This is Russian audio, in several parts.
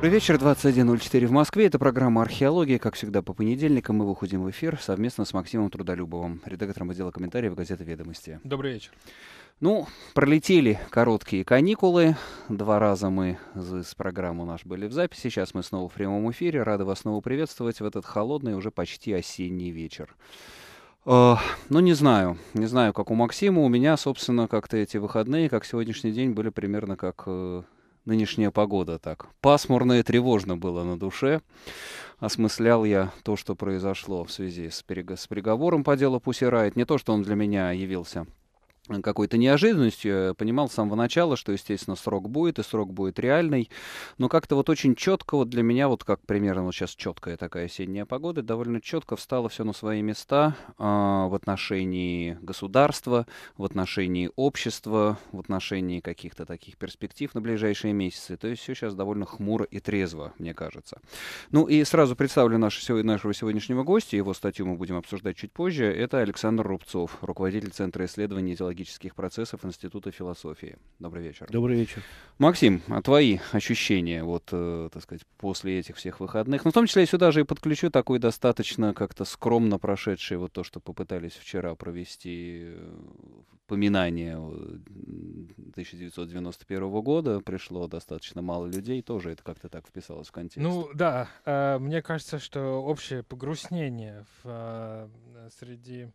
Добрый вечер, 21.04 в Москве. Это программа «Археология». Как всегда, по понедельникам мы выходим в эфир совместно с Максимом Трудолюбовым, редактором отдела комментариев газеты «Ведомости». Добрый вечер. Ну, пролетели короткие каникулы. Два раза мы с программу наш были в записи. Сейчас мы снова в прямом эфире. Рады вас снова приветствовать в этот холодный, уже почти осенний вечер. Uh, ну, не знаю. Не знаю, как у Максима. У меня, собственно, как-то эти выходные, как сегодняшний день, были примерно как uh, нынешняя погода так. Пасмурно и тревожно было на душе. Осмыслял я то, что произошло в связи с, переговором по делу Пусирайт. Не то, что он для меня явился какой-то неожиданностью. Я понимал с самого начала, что, естественно, срок будет, и срок будет реальный. Но как-то вот очень четко, вот для меня, вот как примерно вот сейчас четкая такая осенняя погода, довольно четко встало все на свои места э, в отношении государства, в отношении общества, в отношении каких-то таких перспектив на ближайшие месяцы. То есть все сейчас довольно хмуро и трезво, мне кажется. Ну и сразу представлю нашего, нашего сегодняшнего гостя, его статью мы будем обсуждать чуть позже. Это Александр Рубцов, руководитель Центра исследований идеологии психологических процессов Института философии. Добрый вечер. Добрый вечер. Максим, а твои ощущения, вот, э, так сказать, после этих всех выходных, ну, в том числе я сюда же и подключу такой достаточно как-то скромно прошедший вот то, что попытались вчера провести э, поминание 1991 э, года, пришло достаточно мало людей, тоже это как-то так вписалось в контекст. Ну, да, э, мне кажется, что общее погрустнение в, э, среди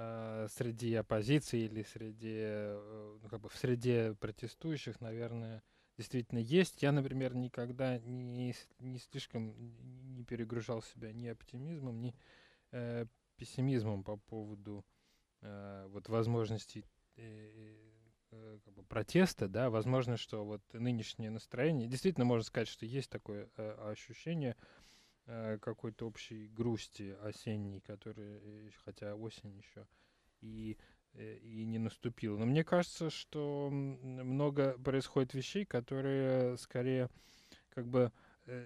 Э, среди оппозиции или среди, э, ну, как бы в среде протестующих, наверное, действительно есть. Я, например, никогда не, не слишком не перегружал себя ни оптимизмом, ни э, пессимизмом по поводу э, вот возможностей э, э, как бы протеста, да, возможно, что вот нынешнее настроение, действительно можно сказать, что есть такое э, ощущение, э, Э, какой-то общей грусти осенней, которая, э, хотя осень еще и, э, и не наступила. Но мне кажется, что много происходит вещей, которые скорее как бы...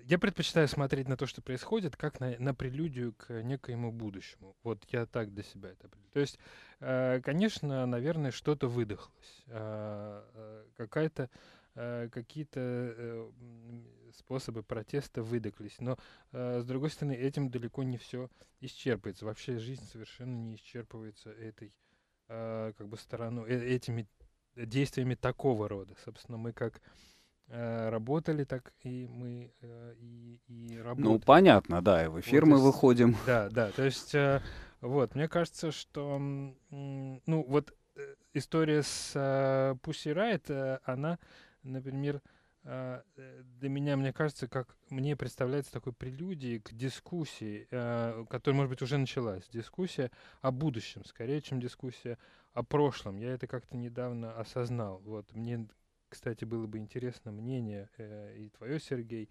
Я предпочитаю смотреть на то, что происходит, как на, на прелюдию к некоему будущему. Вот я так для себя это определяю. То есть, конечно, наверное, что-то выдохлось. А, какая-то э, какие-то э, способы протеста выдоклись. Но, э, с другой стороны, этим далеко не все исчерпывается. Вообще жизнь совершенно не исчерпывается этой э, как бы стороной, э, этими э, действиями такого рода. Собственно, мы как э, работали, так и мы э, и, и работаем. Ну, понятно, да, и в эфир вот, мы есть, выходим. Да, да, то есть вот, мне кажется, что, ну, вот история с Пусси Райт, она например, э, для меня, мне кажется, как мне представляется такой прелюдией к дискуссии, э, которая, может быть, уже началась. Дискуссия о будущем, скорее, чем дискуссия о прошлом. Я это как-то недавно осознал. Вот мне, кстати, было бы интересно мнение э, и твое, Сергей,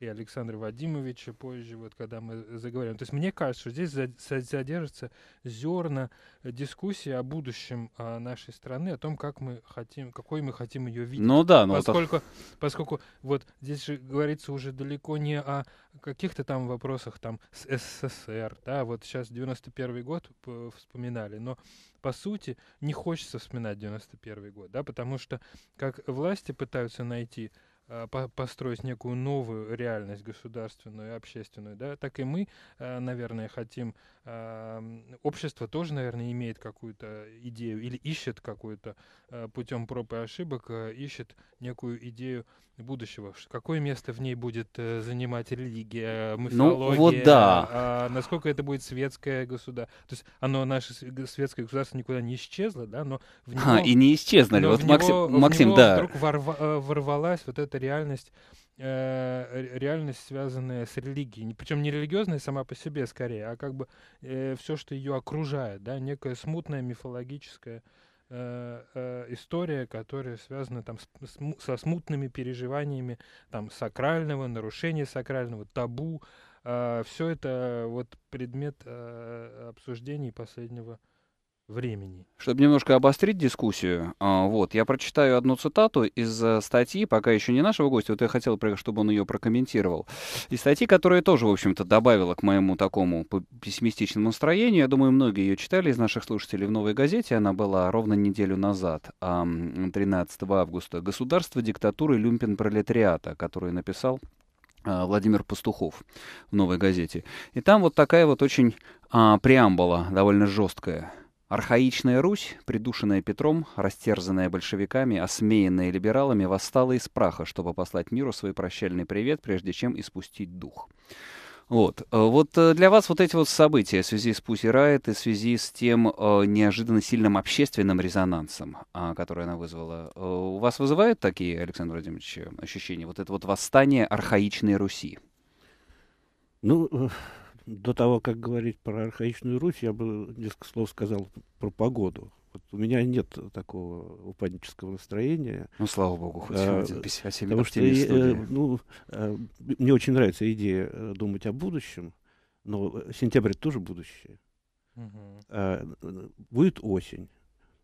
и Александра Вадимовича позже, вот когда мы заговорим. То есть мне кажется, что здесь задержится зерна дискуссии о будущем а, нашей страны, о том, как мы хотим, какой мы хотим ее видеть. Ну да, но ну поскольку, это... поскольку вот здесь же говорится уже далеко не о каких-то там вопросах там с СССР, да, вот сейчас 91 год э, вспоминали, но по сути, не хочется вспоминать 91 год, да, потому что как власти пытаются найти Э, построить некую новую реальность государственную и общественную, да, так и мы, э, наверное, хотим, эм, общество тоже, наверное, имеет какую-то идею или ищет какую-то э, путем проб и ошибок, ищет некую идею будущего. Какое место в ней будет занимать религия, мифология, ну, вот да. А, насколько это будет светское государство. То есть оно, наше светское государство никуда не исчезло, да, но в него... А, и не исчезли. Вот него, Максим, Максим него да. вдруг ворва, ворвалась вот эта реальность, э, реальность, связанная с религией. Причем не религиозная сама по себе скорее, а как бы э, все, что ее окружает, да, некая смутная мифологическая э, э, история, которая связана там с, с, со смутными переживаниями там сакрального, нарушения сакрального, табу. А э, все это вот предмет э, обсуждений последнего времени. Чтобы немножко обострить дискуссию, а, вот, я прочитаю одну цитату из э, статьи, пока еще не нашего гостя, вот я хотел, чтобы он ее прокомментировал, из статьи, которая тоже, в общем-то, добавила к моему такому пессимистичному настроению. Я думаю, многие ее читали из наших слушателей в «Новой газете». Она была ровно неделю назад, 13 августа. «Государство диктатуры люмпен-пролетариата», который написал а, Владимир Пастухов в «Новой газете». И там вот такая вот очень а, преамбула, довольно жесткая. Архаичная Русь, придушенная Петром, растерзанная большевиками, осмеянная либералами, восстала из праха, чтобы послать миру свой прощальный привет, прежде чем испустить дух. Вот. Э, вот э, для вас вот эти вот события в связи с Пусси Райт и в связи с тем э, неожиданно сильным общественным резонансом, а, который она вызвала, у вас вызывают такие, Александр Владимирович, ощущения? Вот это вот восстание архаичной Руси? Ну, до того, как говорить про архаичную Русь, я бы несколько слов сказал про погоду. Вот у меня нет такого упаднического настроения. Ну, слава богу, хоть а, один потому что, э, ну, э, мне очень нравится идея э, думать о будущем, но э, сентябрь — это тоже будущее. Угу. А, э, будет осень.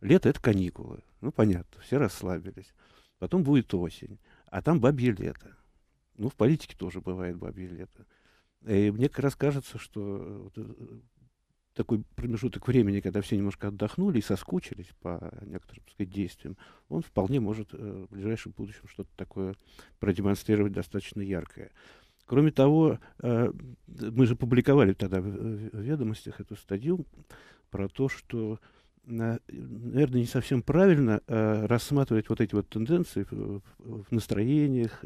Лето — это каникулы. Ну, понятно, все расслабились. Потом будет осень, а там бабье лето. Ну, в политике тоже бывает бабье лето. И мне как раз кажется, что э, э, такой промежуток времени, когда все немножко отдохнули и соскучились по некоторым так сказать, действиям, он вполне может э, в ближайшем будущем что-то такое продемонстрировать достаточно яркое. Кроме того, мы же публиковали тогда в, ведомостях эту статью про то, что наверное, не совсем правильно рассматривать вот эти вот тенденции в, настроениях,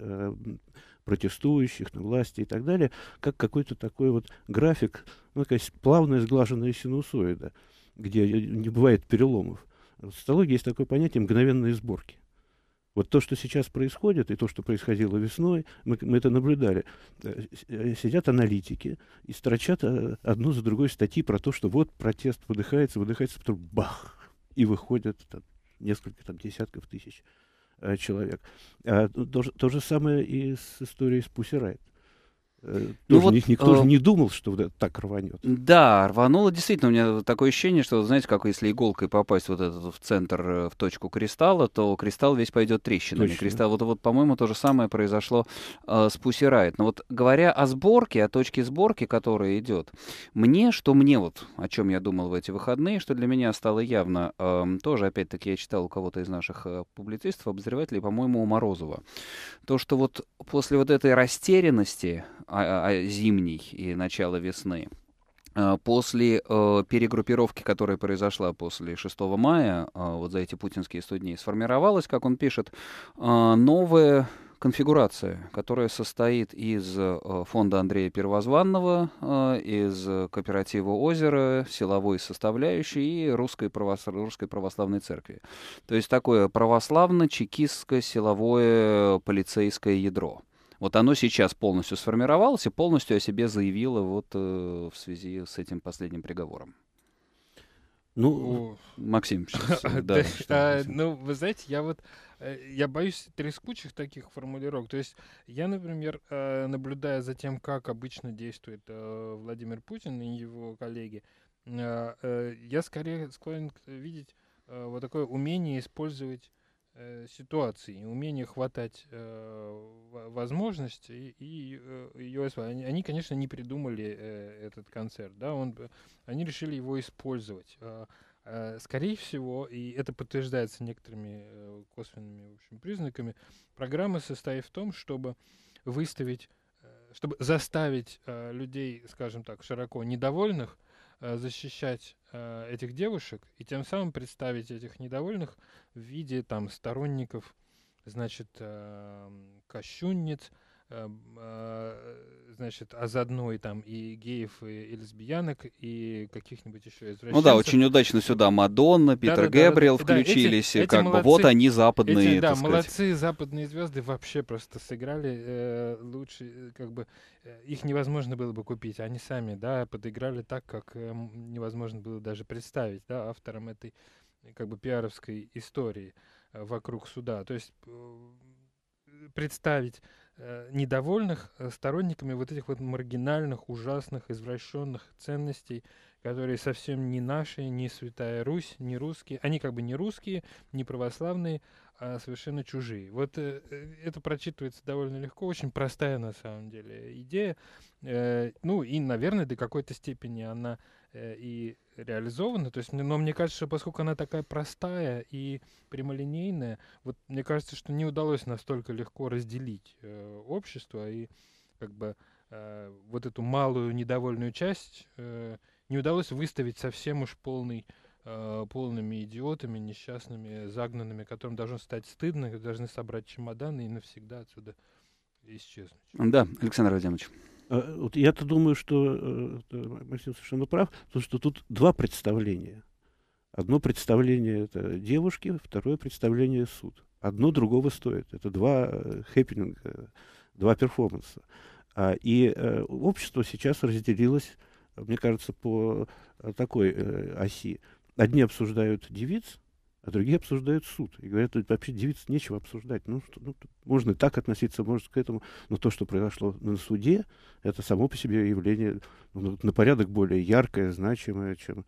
протестующих на власти и так далее, как какой-то такой вот график, ну, конечно, плавная сглаженная синусоида, где не бывает переломов. В социологии есть такое понятие мгновенные сборки. Вот то, что сейчас происходит, и то, что происходило весной, мы, мы это наблюдали. Э, э, сидят аналитики и строчат э, одну за другой статьи про то, что вот протест выдыхается, выдыхается, потом бах, и выходят там, несколько там, десятков тысяч Э, человек. А, э, то, то же самое и с историей с Пусси Райт. Э, ну тоже ну вот, никто же э, не думал, что вот это так рванет. Да, рвануло действительно. У меня такое ощущение, что, знаете, как если иголкой попасть вот этот в центр, э, в точку кристалла, то кристалл весь пойдет трещинами. Точно. Кристалл, вот, вот, по-моему, то же самое произошло э, с Pussy Riot. Но вот говоря о сборке, о точке сборки, которая идет, мне, что мне вот, о чем я думал в эти выходные, что для меня стало явно, э, тоже, опять-таки, я читал у кого-то из наших э, публицистов, обозревателей, по-моему, у Морозова, то, что вот после вот этой растерянности зимний и начало весны. А после э, перегруппировки, которая произошла после 6 мая, а вот за эти путинские 100 дней, сформировалась, как он пишет, а, новая конфигурация, которая состоит из э, фонда Андрея Первозванного, э, из кооператива «Озеро», силовой составляющей и русской, православ... русской православной церкви. То есть такое православно-чекистское силовое полицейское ядро — вот оно сейчас полностью сформировалось и полностью о себе заявило вот э, в связи с этим последним приговором. Ну, Максим, сейчас, э, да, а, Ну, вы знаете, я вот э, я боюсь трескучих таких формулировок. То есть я, например, э, наблюдая за тем, как обычно действует Владимир Путин и его коллеги, я скорее склонен видеть вот такое умение использовать э, ситуации, умение хватать э, возможности и, э, и э, ее они, они, конечно, не придумали э, этот концерт, да, он, они решили его использовать. Э, э, скорее всего, и это подтверждается некоторыми э, косвенными в общем, признаками, программа состоит в том, чтобы выставить, э, чтобы заставить э, людей, скажем так, широко недовольных Э, защищать э, этих девушек и тем самым представить этих недовольных в виде там сторонников, значит, эм, кощунниц, Эм, а, значит, а заодно и там и геев, и, и лесбиянок, и каких-нибудь еще извращенцев. Ну да, очень удачно сюда Мадонна, Питер да, да, Гэбриэл да, включились, эти, как эти бы молодцы, вот они западные. Эти, да, сказать. молодцы западные звезды вообще просто сыграли э, лучше, э, как бы э, их невозможно было бы купить, они сами, да, подыграли так, как э, невозможно было даже представить, да, авторам этой э, как бы пиаровской истории э, вокруг суда. То есть э, представить Э, недовольных э, сторонниками вот этих вот маргинальных, ужасных, извращенных ценностей, которые совсем не наши, не Святая Русь, не русские. Они как бы не русские, не православные, а совершенно чужие. Вот э, это прочитывается довольно легко, очень простая на самом деле идея. ну и, наверное, до какой-то степени она Э, и реализована. То есть, но мне кажется, что поскольку она такая простая и прямолинейная, вот мне кажется, что не удалось настолько легко разделить э, общество и как бы э, вот эту малую недовольную часть э, не удалось выставить совсем уж полный э, полными идиотами, несчастными, загнанными, которым должно стать стыдно, должны собрать чемоданы и навсегда отсюда исчезнуть. Да, Александр Владимирович. А, вот я-то думаю, что э, Максим совершенно прав, потому что тут два представления. Одно представление это девушки, второе представление суд. Одно другого стоит. Это два э, хэппининга, два перформанса. А, и э, общество сейчас разделилось, мне кажется, по такой оси. Одни обсуждают девиц, а другие обсуждают суд. И говорят, вообще девиц нечего обсуждать. Ну, что, ну, можно и так относиться, может, к этому. Но то, что произошло на суде, это само по себе явление ну, на порядок более яркое, значимое, чем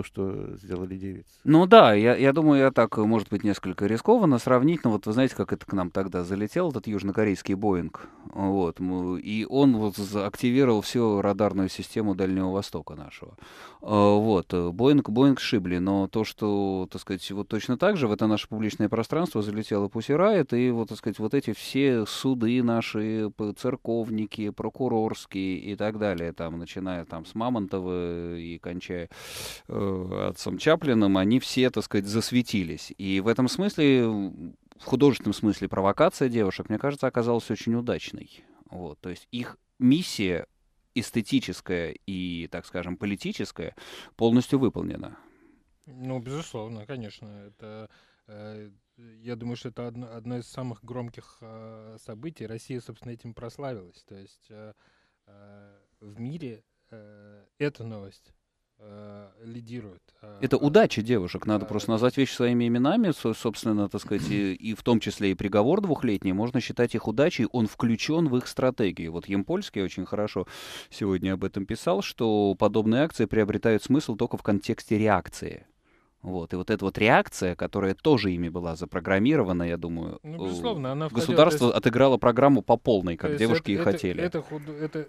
то, что сделали девицы. Ну да, я, я думаю, я так, э, может быть, несколько рискованно сравнить, но вот вы знаете, как это к нам тогда залетел, этот южнокорейский Боинг, вот, и он вот активировал всю радарную систему Дальнего Востока нашего. А, вот, э, Боинг, Боинг шибли, но то, что, так сказать, вот точно так же в это наше публичное пространство залетело Пусси и вот, так сказать, вот эти все суды наши, церковники, прокурорские и так далее, там, начиная там с Мамонтова и кончая э, Э, отцом Чаплином, они все, так сказать, засветились. И в этом смысле, в художественном смысле провокация девушек, мне кажется, оказалась очень удачной. Вот, то есть их миссия эстетическая и, так скажем, политическая полностью выполнена. Ну, безусловно, конечно. Это, э, я думаю, что это одно, одно из самых громких э, событий. Россия, собственно, этим прославилась. То есть э, э, в мире э, эта новость Э, лидирует. Э, это удача девушек. Надо да, просто назвать вещи своими именами, собственно, так сказать, и, и в том числе и приговор двухлетний. Можно считать их удачей. Он включен в их стратегию. Вот Емпольский очень хорошо сегодня об этом писал, что подобные акции приобретают смысл только в контексте реакции. Вот. И вот эта вот реакция, которая тоже ими была запрограммирована, я думаю, ну, э, безусловно, она входила, государство есть, отыграло программу по полной, как девушки это, и хотели. Это, это, это,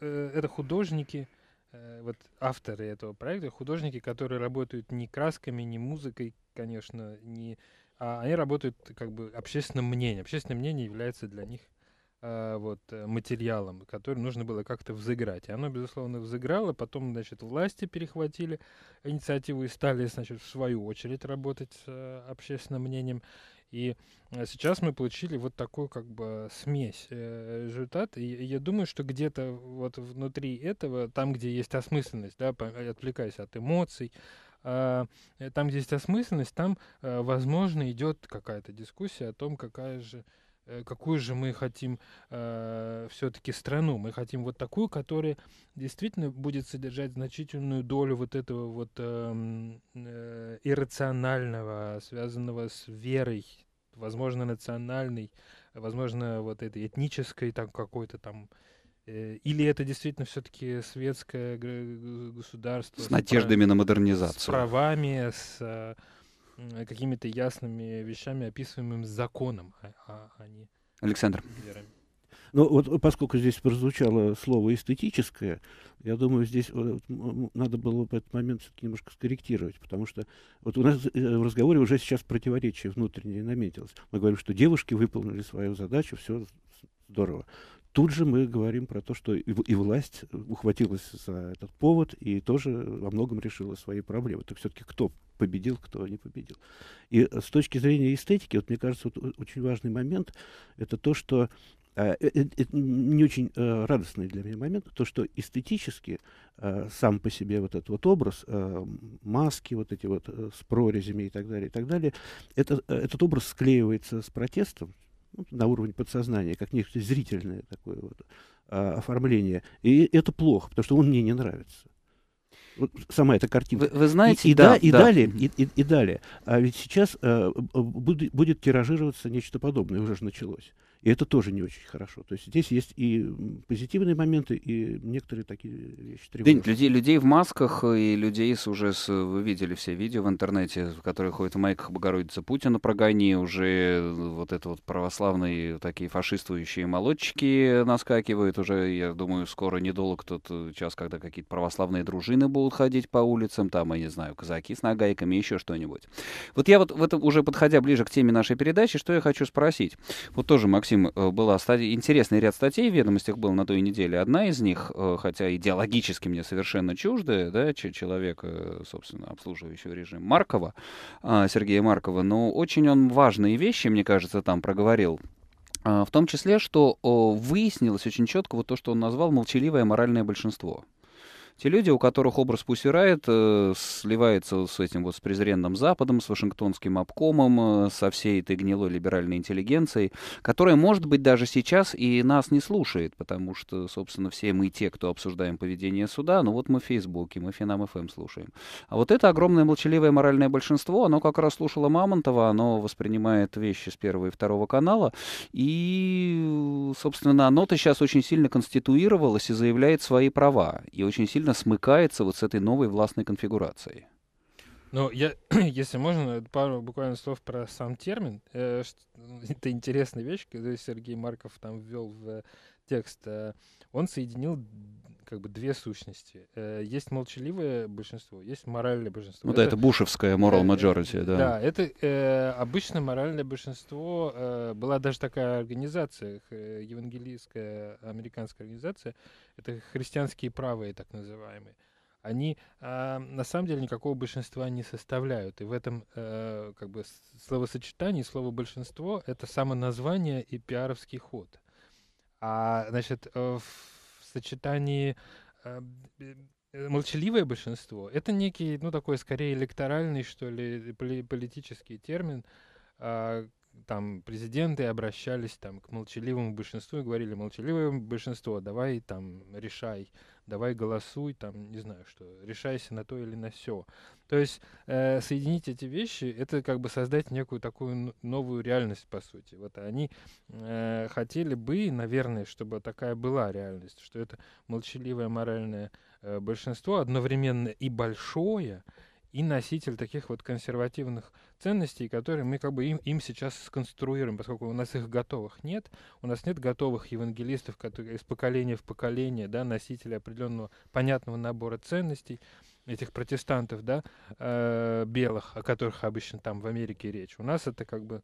это, это художники, Э, вот авторы этого проекта, художники, которые работают не красками, не музыкой, конечно, не, а они работают как бы общественным мнением. Общественное мнение является для них э, вот э, материалом, который нужно было как-то взыграть. И оно, безусловно, взыграло. Потом, значит, власти перехватили инициативу и стали, значит, в свою очередь работать с общественным мнением. И э, сейчас мы получили вот такую как бы смесь э, результат. И я думаю, что где-то вот внутри этого, там, где есть осмысленность, да, э, отвлекаясь от эмоций, а, там, где есть осмысленность, там, возможно, идет какая-то дискуссия о том, какая же какую же мы хотим э, все-таки страну. Мы хотим вот такую, которая действительно будет содержать значительную долю вот этого вот э, э, иррационального, связанного с верой, возможно, национальный, возможно, вот этой этнической там какой-то там э, или это действительно все-таки светское государство? С надеждами с, на модернизацию. С правами, с а, какими-то ясными вещами, описываемым законом, а, а, а не... Александр. Верами. Но ну, вот поскольку здесь прозвучало слово эстетическое, я думаю, здесь э, вот, надо было в этот момент все-таки немножко скорректировать, потому что вот у нас э, в разговоре уже сейчас противоречие внутреннее наметилось. Мы говорим, что девушки выполнили свою задачу, все здорово тут же мы говорим про то, что и, и власть э, ухватилась за этот повод и тоже во многом решила свои проблемы. Так все-таки кто победил, кто не победил. И э, с точки зрения эстетики, вот мне кажется, вот, очень важный момент это то, что э, не очень радостный для меня момент, то, что эстетически сам по себе вот этот вот образ, маски вот эти вот с прорезями и так далее, и так далее, это, этот образ склеивается с протестом, ну, на уровне подсознания, как некое зрительное такое вот а, оформление. И это плохо, потому что он мне не нравится. Вот сама эта картина. Вы, вы знаете, и, и да, да, и да. далее, и, и, и далее. А ведь сейчас а, будет, будет тиражироваться нечто подобное, уже же началось. И это тоже не очень хорошо. То есть здесь есть и позитивные моменты, и некоторые такие вещи тревожные. людей, людей в масках и людей с уже... С, вы видели все видео в интернете, которые ходят в майках Богородицы Путина прогони, уже э, вот это вот православные такие фашистующие молодчики наскакивают уже. Я думаю, скоро недолго тот э, час, когда какие-то православные дружины будут ходить по улицам, там, я не знаю, казаки с нагайками, еще что-нибудь. Вот я вот в этом уже подходя ближе к теме нашей передачи, что я хочу спросить. Вот тоже Максим этим э, была статья, интересный ряд статей в «Ведомостях» был на той неделе. Одна из них, э, хотя идеологически мне совершенно чуждая, да, человек э, собственно, обслуживающий режим Маркова, а, Сергея Маркова, но очень он важные вещи, мне кажется, там проговорил. А, в том числе, что выяснилось очень четко вот то, что он назвал молчаливое моральное большинство. Те люди, у которых образ Пусси э, сливается с этим вот с презренным Западом, с Вашингтонским обкомом, э, со всей этой гнилой либеральной интеллигенцией, которая, может быть, даже сейчас и нас не слушает, потому что, собственно, все мы те, кто обсуждаем поведение суда, ну вот мы в Фейсбуке, мы Финам ФМ эм слушаем. А вот это огромное молчаливое моральное большинство, оно как раз слушало Мамонтова, оно воспринимает вещи с первого и второго канала, и, собственно, оно-то сейчас очень сильно конституировалось и заявляет свои права, и очень сильно сильно смыкается вот с этой новой властной конфигурацией. Ну, я, если можно, пару буквально слов про сам термин. Э, ну, это интересная вещь, которую Сергей Марков там ввел в э, текст. Э, он соединил как бы две сущности. Э, есть молчаливое большинство, есть моральное большинство. Ну это, да, это бушевская moral э, э, majority, да. Да, это э, обычно моральное большинство. Э, была даже такая организация, евангелийская американская организация, это христианские правые так называемые. Они э, на самом деле никакого большинства не составляют. И в этом э, как бы словосочетании слово большинство это само название и пиаровский ход. А значит, в сочетании а, э, молчаливое большинство, это некий, ну, такой скорее электоральный, что ли, э, политический термин, а, там президенты обращались там к молчаливому большинству и говорили, молчаливое большинство, давай там решай, давай голосуй, там, не знаю что, решайся на то или на все. То есть э, соединить эти вещи, это как бы создать некую такую новую реальность, по сути. Вот они э, хотели бы, наверное, чтобы такая была реальность, что это молчаливое моральное э, большинство одновременно и большое, и носитель таких вот консервативных ценностей, которые мы как бы им, им сейчас сконструируем, поскольку у нас их готовых нет, у нас нет готовых евангелистов, которые из поколения в поколение, да, носители определенного понятного набора ценностей, этих протестантов, да, э, белых, о которых обычно там в Америке речь. У нас это как бы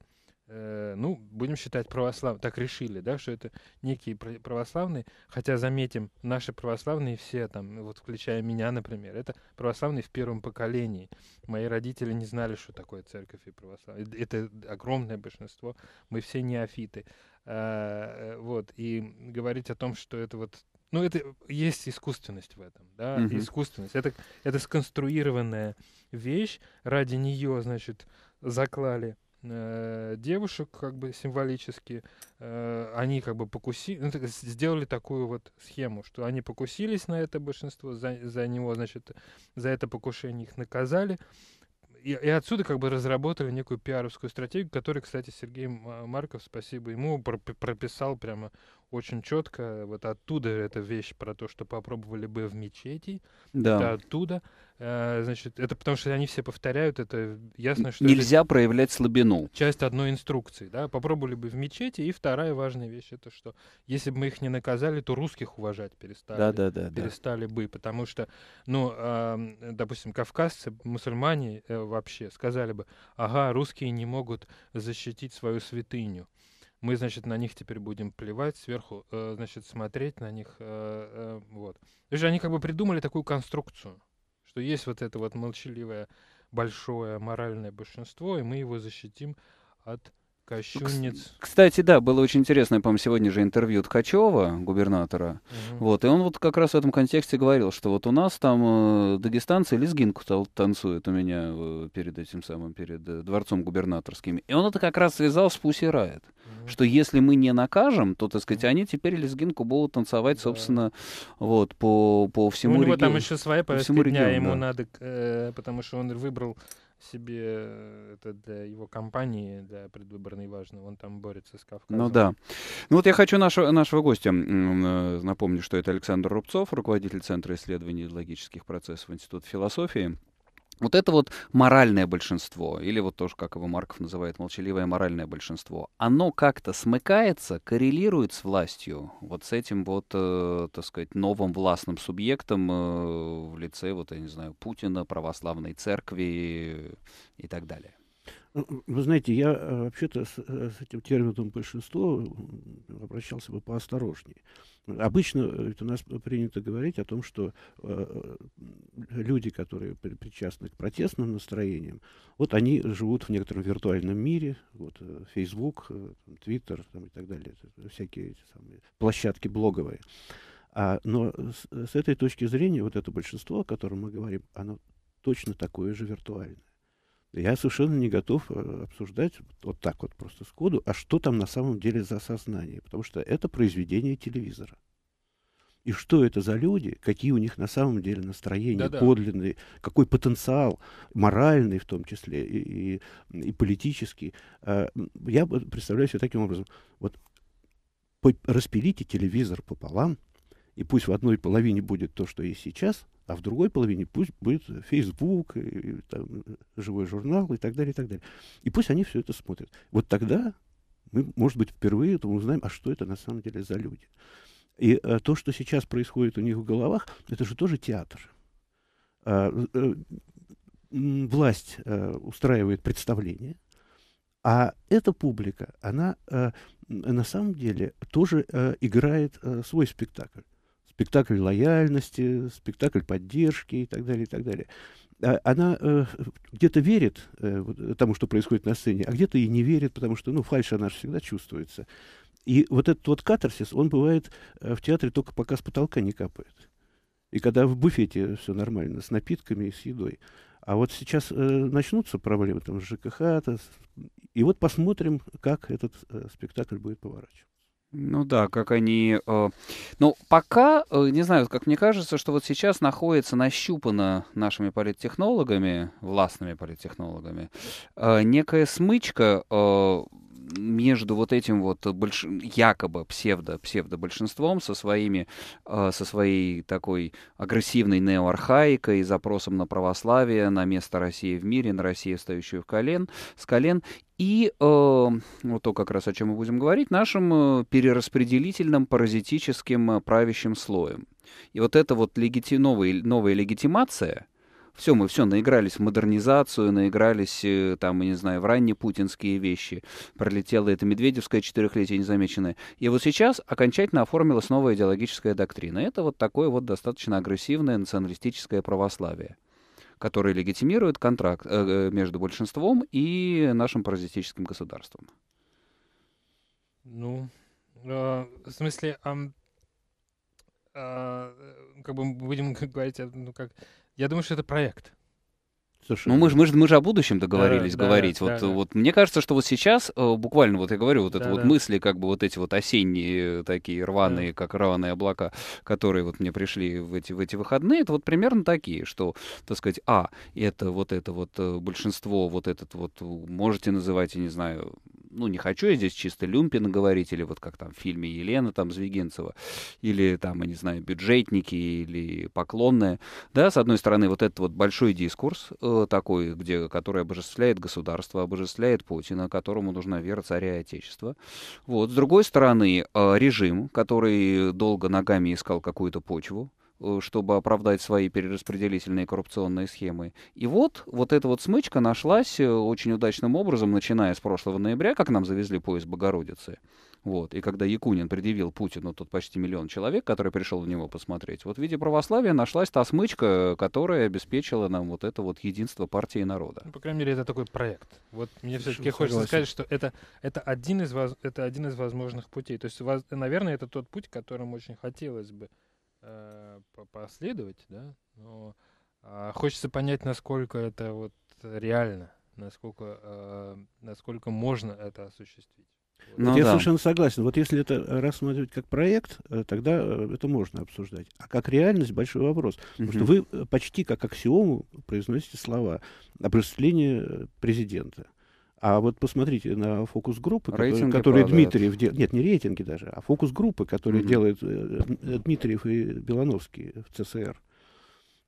Э, ну, будем считать православ, так решили, да, что это некие православные, хотя, заметим, наши православные все, там, вот включая меня, например, это православные в первом поколении. Мои родители не знали, что такое церковь и православие. Это огромное большинство, мы все неофиты. А, э, вот, и говорить о том, что это вот ну, это есть искусственность в этом, да, угу. Uh искусственность. Это, это сконструированная вещь, ради нее, значит, заклали Э, девушек, как бы символически, э, они как бы покуси ну, сделали такую вот схему, что они покусились на это большинство, за, за него, значит, за это покушение их наказали. И, и отсюда как бы разработали некую пиаровскую стратегию, которую, кстати, Сергей Марков, спасибо ему, прописал прямо очень четко, вот оттуда эта вещь про то, что попробовали бы в мечети, да. это оттуда, э, значит, это потому что они все повторяют, это ясно, что... Нельзя это проявлять слабину. Часть одной инструкции, да, попробовали бы в мечети, и вторая важная вещь, это что, если бы мы их не наказали, то русских уважать перестали, да, да, да, перестали да. бы, потому что, ну, э, допустим, кавказцы, мусульмане э, вообще сказали бы, ага, русские не могут защитить свою святыню, мы, значит, на них теперь будем плевать сверху, э, значит, смотреть на них, э, э, вот. То есть они как бы придумали такую конструкцию, что есть вот это вот молчаливое большое моральное большинство, и мы его защитим от Кощунец. Ну, кстати, да, было очень интересное, по-моему, сегодня же интервью Ткачева, губернатора. Угу. Вот, и он вот как раз в этом контексте говорил, что вот у нас там э, дагестанцы лезгинку танцуют у меня э, перед этим самым, перед э, дворцом губернаторским. И он это как раз связал с Пусси Райт. Угу. Что если мы не накажем, то, так сказать, они теперь лезгинку будут танцевать, да. собственно, вот, по, по ну, всему региону. У него регион... там еще своя повестка по дня, регион, ему да. надо, э, потому что он выбрал себе э, это для его компании, для предвыборной важно. Он там борется с Кавказом. Ну да. Ну вот я хочу нашего, нашего гостя, напомню, что это Александр Рубцов, руководитель Центра исследований логических процессов Института философии. Вот это вот моральное большинство, или вот тоже, как его Марков называет, молчаливое моральное большинство, оно как-то смыкается, коррелирует с властью, вот с этим вот, э, так сказать, новым властным субъектом э, в лице, вот, я не знаю, Путина, православной церкви и так далее. Вы знаете, я э, вообще-то с, э, с этим термином большинство обращался бы поосторожнее. Обычно э, ведь у нас принято говорить о том, что э, люди, которые при, причастны к протестным настроениям, вот они живут в некотором виртуальном мире, вот Facebook, Twitter там, и так далее, всякие эти самые площадки блоговые. А, но с, с этой точки зрения вот это большинство, о котором мы говорим, оно точно такое же виртуальное я совершенно не готов э, обсуждать вот так вот просто сходу, а что там на самом деле за сознание, потому что это произведение телевизора. И что это за люди, какие у них на самом деле настроения Да-да. подлинные, какой потенциал моральный в том числе и, и, и политический. Э, я представляю себе таким образом. Вот распилите телевизор пополам, и пусть в одной половине будет то, что есть сейчас, а в другой половине пусть будет Facebook, и, э, там, живой журнал и так далее, и так далее. И пусть они все это смотрят. Вот тогда мы, может быть, впервые узнаем, а что это на самом деле за люди. И а, то, что сейчас происходит у них в головах, это же тоже театр. А, а, власть а, устраивает представление, а эта публика, она а, на самом деле тоже а, играет а, свой спектакль спектакль лояльности, спектакль поддержки и так далее, и так далее. А она э, где-то верит э, э, тому, что происходит на сцене, а где-то и не верит, потому что, ну, фальш, она же всегда чувствуется. И вот этот вот катарсис, он бывает э, в театре только пока с потолка не капает. И когда в буфете все нормально, с напитками и с едой. А вот сейчас э, начнутся проблемы там, с ЖКХ, -то, и вот посмотрим, как этот э, спектакль будет поворачиваться. Ну да, как они... Э, ну, пока, э, не знаю, как мне кажется, что вот сейчас находится нащупано нашими политтехнологами, властными политтехнологами, э, некая смычка э, между вот этим вот больш... якобы псевдо псевдо большинством со своими э, со своей такой агрессивной неоархаикой запросом на православие на место России в мире на Россию встающую в колен с колен и э, вот то, как раз о чем мы будем говорить, нашим э, перераспределительным паразитическим э, правящим слоем. И вот эта вот легити... новая, новая легитимация, все, мы все наигрались в модернизацию, наигрались, э, там, я не знаю, в путинские вещи. Пролетела это Медведевское четырехлетие незамеченное. И вот сейчас окончательно оформилась новая идеологическая доктрина. Это вот такое вот достаточно агрессивное националистическое православие который легитимирует контракт э, э, между большинством и нашим паразитическим государством. Ну, э, в смысле, э, э, как бы мы будем говорить, ну как, я думаю, что это проект. Слушай, ну мы же мы ж мы ж о будущем договорились да, говорить. Да, вот да, вот да. мне кажется, что вот сейчас э, буквально вот я говорю вот да, это да. вот мысли как бы вот эти вот осенние э, такие рваные да. как рваные облака, которые вот мне пришли в эти в эти выходные, это вот примерно такие, что так сказать, а это вот это вот э, большинство вот этот вот можете называть я не знаю ну, не хочу я здесь чисто люмпина говорить, или вот как там в фильме Елена там Звегинцева, или там, я не знаю, бюджетники, или поклонные, да, с одной стороны, вот этот вот большой дискурс э, такой, где, который обожествляет государство, обожествляет Путина, которому нужна вера царя и отечества, вот, с другой стороны, э, режим, который долго ногами искал какую-то почву, Э, чтобы оправдать свои перераспределительные коррупционные схемы. И вот, вот эта вот смычка нашлась э, очень удачным образом, начиная с прошлого ноября, как нам завезли поезд Богородицы. Вот. И когда Якунин предъявил Путину тот почти миллион человек, который пришел в него посмотреть, вот в виде православия нашлась та смычка, которая обеспечила нам вот это вот единство партии и народа. Ну, по крайней мере, это такой проект. Вот мне все-таки ну, хочется сказать, что это, это, один из, это один из возможных путей. То есть, наверное, это тот путь, которым очень хотелось бы э, последовать, да, но э, хочется понять, насколько это вот реально, насколько, э, насколько можно это осуществить. Вот. Ну я да. совершенно согласен. Вот если это рассматривать как проект, э, тогда э, это можно обсуждать. А как реальность большой вопрос. Угу. Потому что вы э, почти как аксиому произносите слова о преступлении президента. А вот посмотрите на фокус-группы, которые, которые Дмитриев делает. Нет, не рейтинги даже, а фокус-группы, которые mm-hmm. делают э, Дмитриев и Белановский в ЦСР.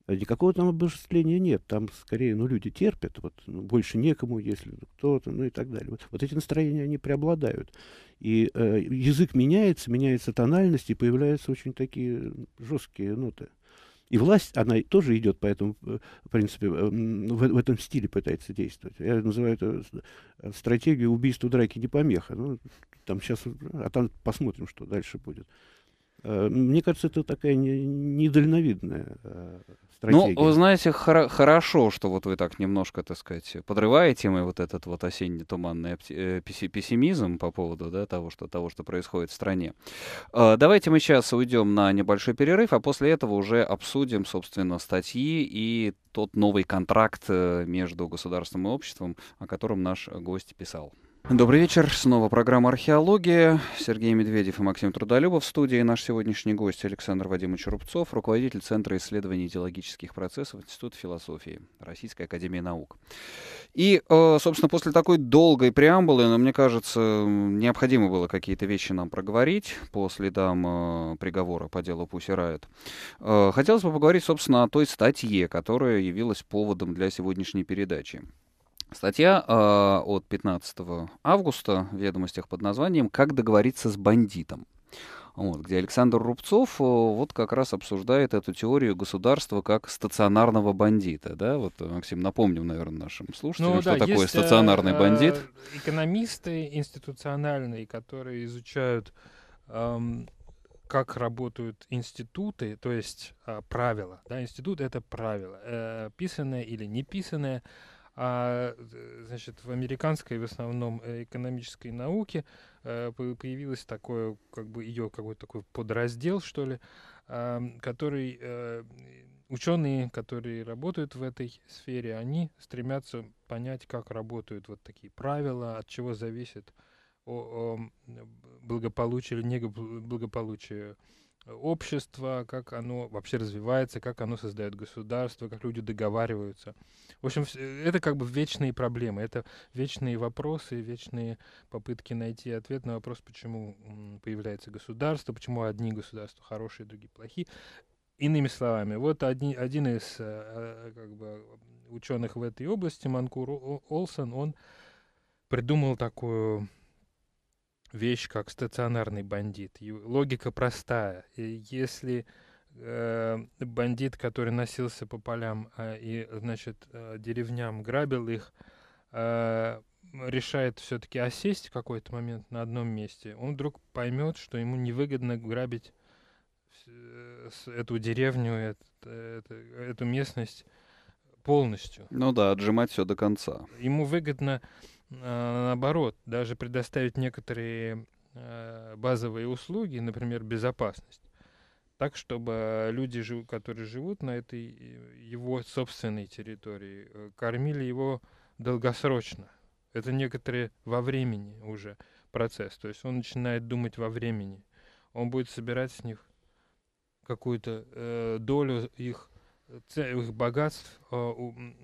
Э, никакого там обожествления нет. Там скорее, ну, люди терпят, вот, ну, больше некому, если кто-то, ну и так далее. Вот, вот эти настроения, они преобладают. И э, язык меняется, меняется тональность, и появляются очень такие жесткие ноты. И власть, она тоже идет по этому, э, в принципе, э, в, в этом стиле пытается действовать. Я называю это э, стратегией убийства драки не помеха. Ну, там сейчас, а там посмотрим, что дальше будет. Э, мне кажется, это такая недальновидная э, ну, стратегия. Ну, вы знаете, хор- хорошо, что вот вы так немножко, так сказать, подрываете мой вот этот вот осенний туманный э, пессимизм по поводу да, того, что, того, что происходит в стране. Давайте мы сейчас уйдем на небольшой перерыв, а после этого уже обсудим, собственно, статьи и тот новый контракт между государством и обществом, о котором наш гость писал. Добрый вечер. Снова программа «Археология». Сергей Медведев и Максим Трудолюбов в студии. Наш сегодняшний гость Александр Вадимович Рубцов, руководитель Центра исследований идеологических процессов Института философии Российской Академии Наук. И, э, собственно, после такой долгой преамбулы, но ну, мне кажется, необходимо было какие-то вещи нам проговорить по следам э, приговора по делу Пусси Райот. Э, хотелось бы поговорить, собственно, о той статье, которая явилась поводом для сегодняшней передачи. Статья э, от 15 августа в «Ведомостях» под названием «Как договориться с бандитом». Вот, где Александр Рубцов э, вот как раз обсуждает эту теорию государства как стационарного бандита. Да? Вот, э, Максим, напомним, наверное, нашим слушателям, ну, что да, такое есть, э, стационарный э, бандит. Экономисты институциональные, которые изучают, эм, как работают институты, то есть э, правила. Да? Институт — это правило, э, писанное или не писанное. А значит, в американской, в основном, э, экономической науке э, появилось такое, как бы ее какой-то такой подраздел, что ли, который э, ученые, которые работают в этой сфере, они стремятся понять, как работают вот такие правила, от чего зависит о, о благополучие или неблагополучие общество, как оно вообще развивается, как оно создает государство, как люди договариваются. В общем, э, это как бы вечные проблемы, это вечные вопросы, вечные попытки найти ответ на вопрос, почему появляется государство, почему одни государства хорошие, другие плохие. Иными словами, вот один, один из э, э, как бы, ученых в этой области, Манкур Олсон, он придумал такую вещь, как стационарный бандит. логика простая. Если э, бандит, который носился по полям э, и, значит, э, деревням, грабил их, э, решает все-таки осесть в какой-то момент на одном месте, он вдруг поймет, что ему невыгодно грабить э, эту деревню, эту, эту, эту местность полностью. Ну да, отжимать все до конца. Ему выгодно Э, наоборот, даже предоставить некоторые э, базовые услуги, например, безопасность, так, чтобы люди, которые живут на этой э, его собственной территории, кормили его долгосрочно. Это некоторые во времени уже процесс. То есть он начинает думать во времени. Он будет собирать с них какую-то э, долю их, их богатств, э,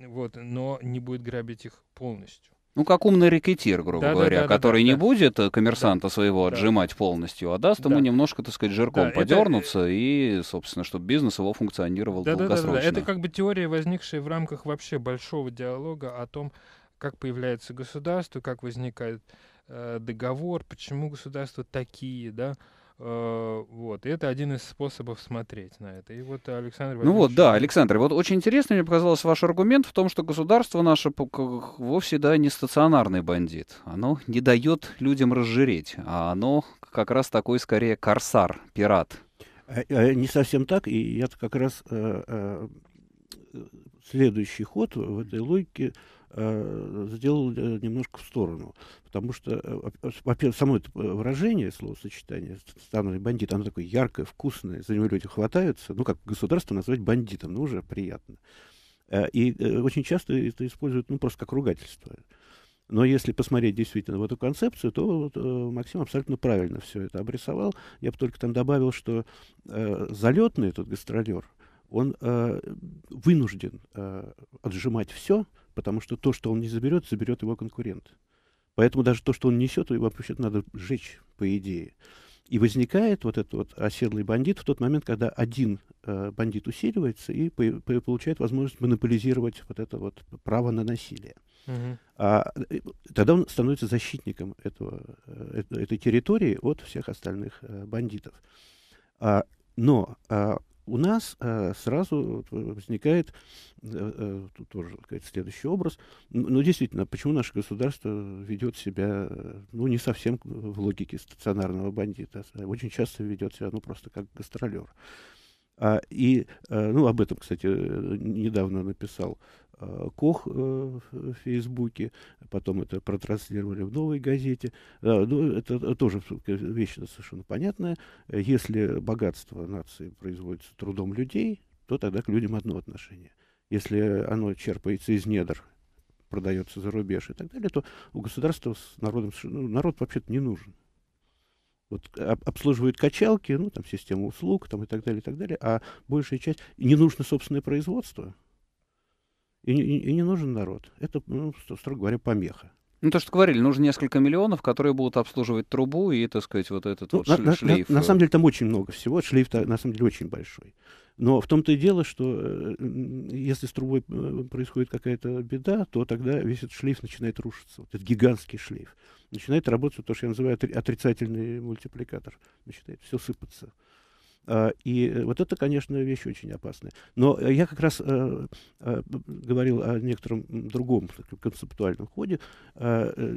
вот, но не будет грабить их полностью. Ну, как умный рекетир, грубо да, говоря, да, да, который да, не да. будет э, коммерсанта да, своего отжимать да. полностью, а даст да. ему немножко, так сказать, жирком да, подернуться, это... и, собственно, чтобы бизнес его функционировал да, долгосрочно. Да, да, да, это как бы теория, возникшая в рамках вообще большого диалога о том, как появляется государство, как возникает э, договор, почему государства такие, да, Э, вот, и это один из способов смотреть на это. И вот Александр Ну вот, да, э, Александр, вот очень интересно мне показался ваш аргумент в том, что государство наше вовсе, да, не стационарный бандит. Оно не дает людям разжиреть, а оно как раз такой, скорее, корсар, пират. А, а, не совсем так, и это как раз э, следующий ход в этой логике Э, сделал э, немножко в сторону. Потому что, э, во-первых, само это выражение, словосочетание «становый бандит», оно такое яркое, вкусное, за него люди хватаются. Ну, как государство назвать бандитом, ну, уже приятно. И очень часто это используют, ну, просто как ругательство. Но если посмотреть действительно в эту концепцию, то вот, э, Максим абсолютно правильно все это обрисовал. Я бы только там добавил, что э, залетный этот гастролер, он э, вынужден э, отжимать все, потому что то, что он не заберет, заберет его конкурент. Поэтому даже то, что он несет, его вообще надо сжечь, по идее. И возникает вот этот вот оседлый бандит в тот момент, когда один э, бандит усиливается и по, по, получает возможность монополизировать вот это вот право на насилие. Угу. А, э, тогда он становится защитником этого, э, этой территории от всех остальных э, бандитов. А, но а, у нас э, сразу возникает э, э, тоже сказать, следующий образ. Ну, действительно, почему наше государство ведет себя, э, ну, не совсем в логике стационарного бандита, а очень часто ведет себя, ну, просто как гастролер. А, и, э, ну, об этом, кстати, э, недавно написал Э, Кох э, в Фейсбуке, потом это протранслировали в новой газете. Э, ну, это тоже вещь совершенно понятная. Если богатство нации производится трудом людей, то тогда к людям одно отношение. Если оно черпается из недр, продается за рубеж и так далее, то у государства с народом ну, народ вообще-то не нужен. Вот обслуживают качалки, ну, там, систему услуг там, и так далее, и так далее, а большая часть... Не нужно собственное производство, и, и, и не нужен народ. Это, ну, строго говоря, помеха. Ну, то, что говорили, нужно несколько миллионов, которые будут обслуживать трубу и, так сказать, вот этот ну, вот на, шлейф. На, на э, самом деле там очень много всего, шлейф на самом деле очень большой. Но в том-то и дело, что э, если с трубой э, происходит какая-то беда, то тогда весь этот шлейф начинает рушиться. Вот этот гигантский шлейф. Начинает работать то, что я называю отрицательный мультипликатор. Начинает все сыпаться. А, и э, вот это, конечно, вещь очень опасная. Но э, я как раз э, говорил о некотором другом концептуальном ходе, а,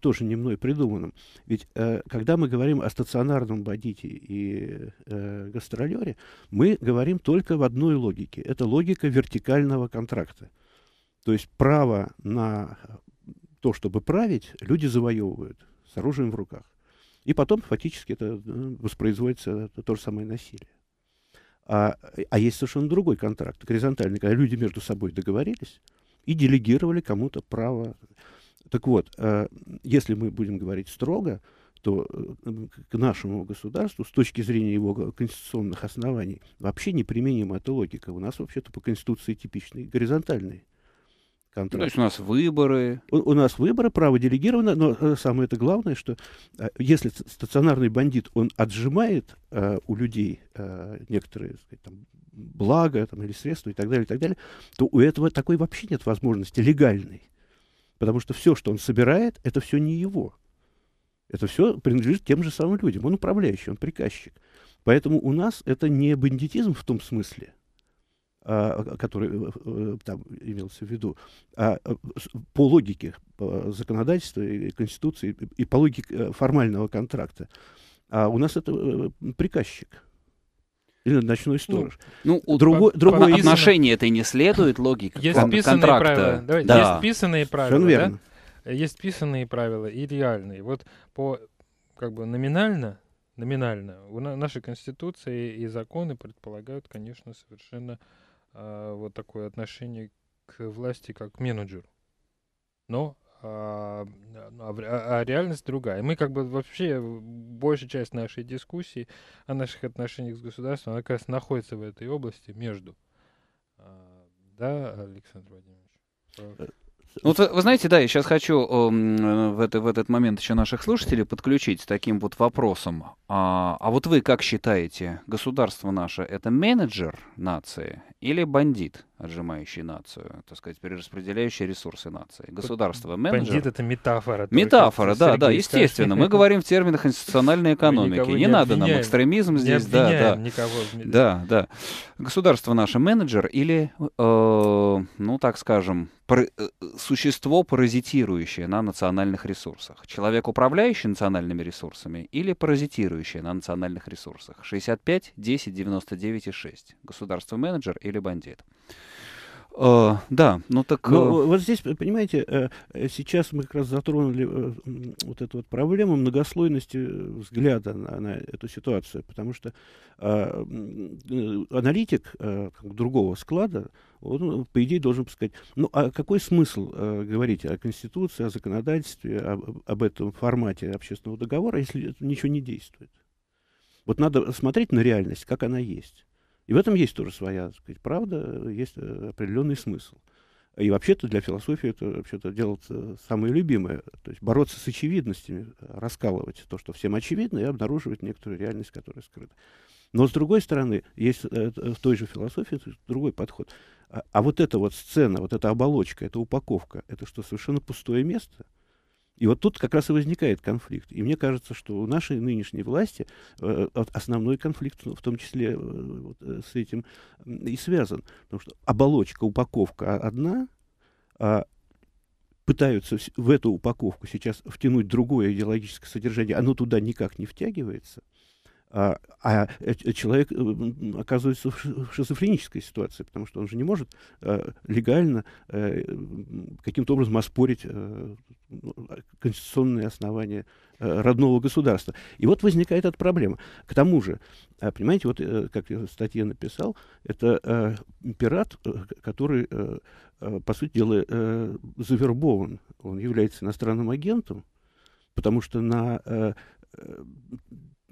тоже не мной придуманном. Ведь когда мы говорим о стационарном бодите и э, гастролере, мы говорим только в одной логике. Это логика вертикального контракта. То есть право на то, чтобы править, люди завоевывают с оружием в руках. И потом фактически это э, воспроизводится это то же самое насилие. А, а есть совершенно другой контракт, горизонтальный, когда люди между собой договорились и делегировали кому-то право. Так вот, э, если мы будем говорить строго, то э, к нашему государству с точки зрения его конституционных оснований вообще неприменима эта логика. У нас вообще-то по конституции типичный горизонтальный контракт. Ну, то есть у нас выборы. У, у нас выборы, право делегировано, но э, самое это главное, что а, если стационарный бандит, он отжимает э, у людей э, некоторые сказать, там, блага там, или средства и так далее, и так далее, то у этого такой вообще нет возможности легальной. Потому что все, что он собирает, это все не его. Это все принадлежит тем же самым людям. Он управляющий, он приказчик. Поэтому у нас это не бандитизм в том смысле – а, который э, э, там имелся в виду, а, э, по логике законодательства и Конституции, и по логике формального контракта, а у нас это приказчик. Или ночной ну, сторож. Ну, другое, другое отношение это не следует логика есть кон- контракта. Правила. Давай, да. Есть писанные правила, Все верно. да? Есть писанные правила и реальные. Вот по как бы номинально номинально. У на, нашей Конституции и законы предполагают, конечно, совершенно а, вот такое отношение к власти как к менеджеру. Но а, а, а, а, а реальность другая. Мы как бы вообще большая часть нашей дискуссии о наших отношениях с государством, она как раз находится в этой области между. А, да, Александр Владимирович? Ну, вот вы знаете, да, я сейчас хочу эм, э, в, это, в этот момент еще наших слушателей подключить с таким вот вопросом. А, а вот вы как считаете, государство наше это менеджер нации или бандит? отжимающий нацию, так сказать, перераспределяющий ресурсы нации. Государство, менеджер. Бандит — это метафора. Метафора, да, да, естественно. Мы говорим в терминах институциональной экономики. Не, надо нам экстремизм здесь, да, да. Да, да. Государство наше менеджер или, э, ну, так скажем, э, существо, паразитирующее на национальных ресурсах. Человек, управляющий национальными ресурсами или паразитирующий на национальных ресурсах. 65, 10, 99 и 6. Государство менеджер или бандит. Э, да, ну так... Но ну, э, вот здесь, понимаете, э, сейчас мы как раз затронули вот эту вот проблему многослойности взгляда на, на эту ситуацию, потому что а, аналитик а, другого склада, он, по идее, должен сказать, ну а какой смысл а, говорить о Конституции, о законодательстве, об, об этом формате общественного договора, если ничего не действует? Вот надо смотреть на реальность, как она есть. И в этом есть тоже своя, так сказать, правда, есть э, определенный смысл. И вообще-то для философии это вообще-то делается самое любимое. То есть бороться с очевидностями, раскалывать то, что всем очевидно, и обнаруживать некоторую реальность, которая скрыта. Но с другой стороны, есть э, в той же философии другой подход. А, а вот эта вот сцена, вот эта оболочка, эта упаковка, это что, совершенно пустое место – и вот тут как раз и возникает конфликт. И мне кажется, что у нашей нынешней власти э, основной конфликт, ну, в том числе э, вот, э, с этим, и связан. Потому что оболочка, упаковка одна, а пытаются в эту упаковку сейчас втянуть другое идеологическое содержание, оно туда никак не втягивается. А, а э, человек э, оказывается в шизофренической ситуации, потому что он же не может э, легально каким-то образом оспорить конституционные основания родного государства. И вот возникает эта проблема. К тому же, понимаете, вот как я в статье написал, это пират, который, по сути дела, завербован. Он является иностранным агентом, потому что на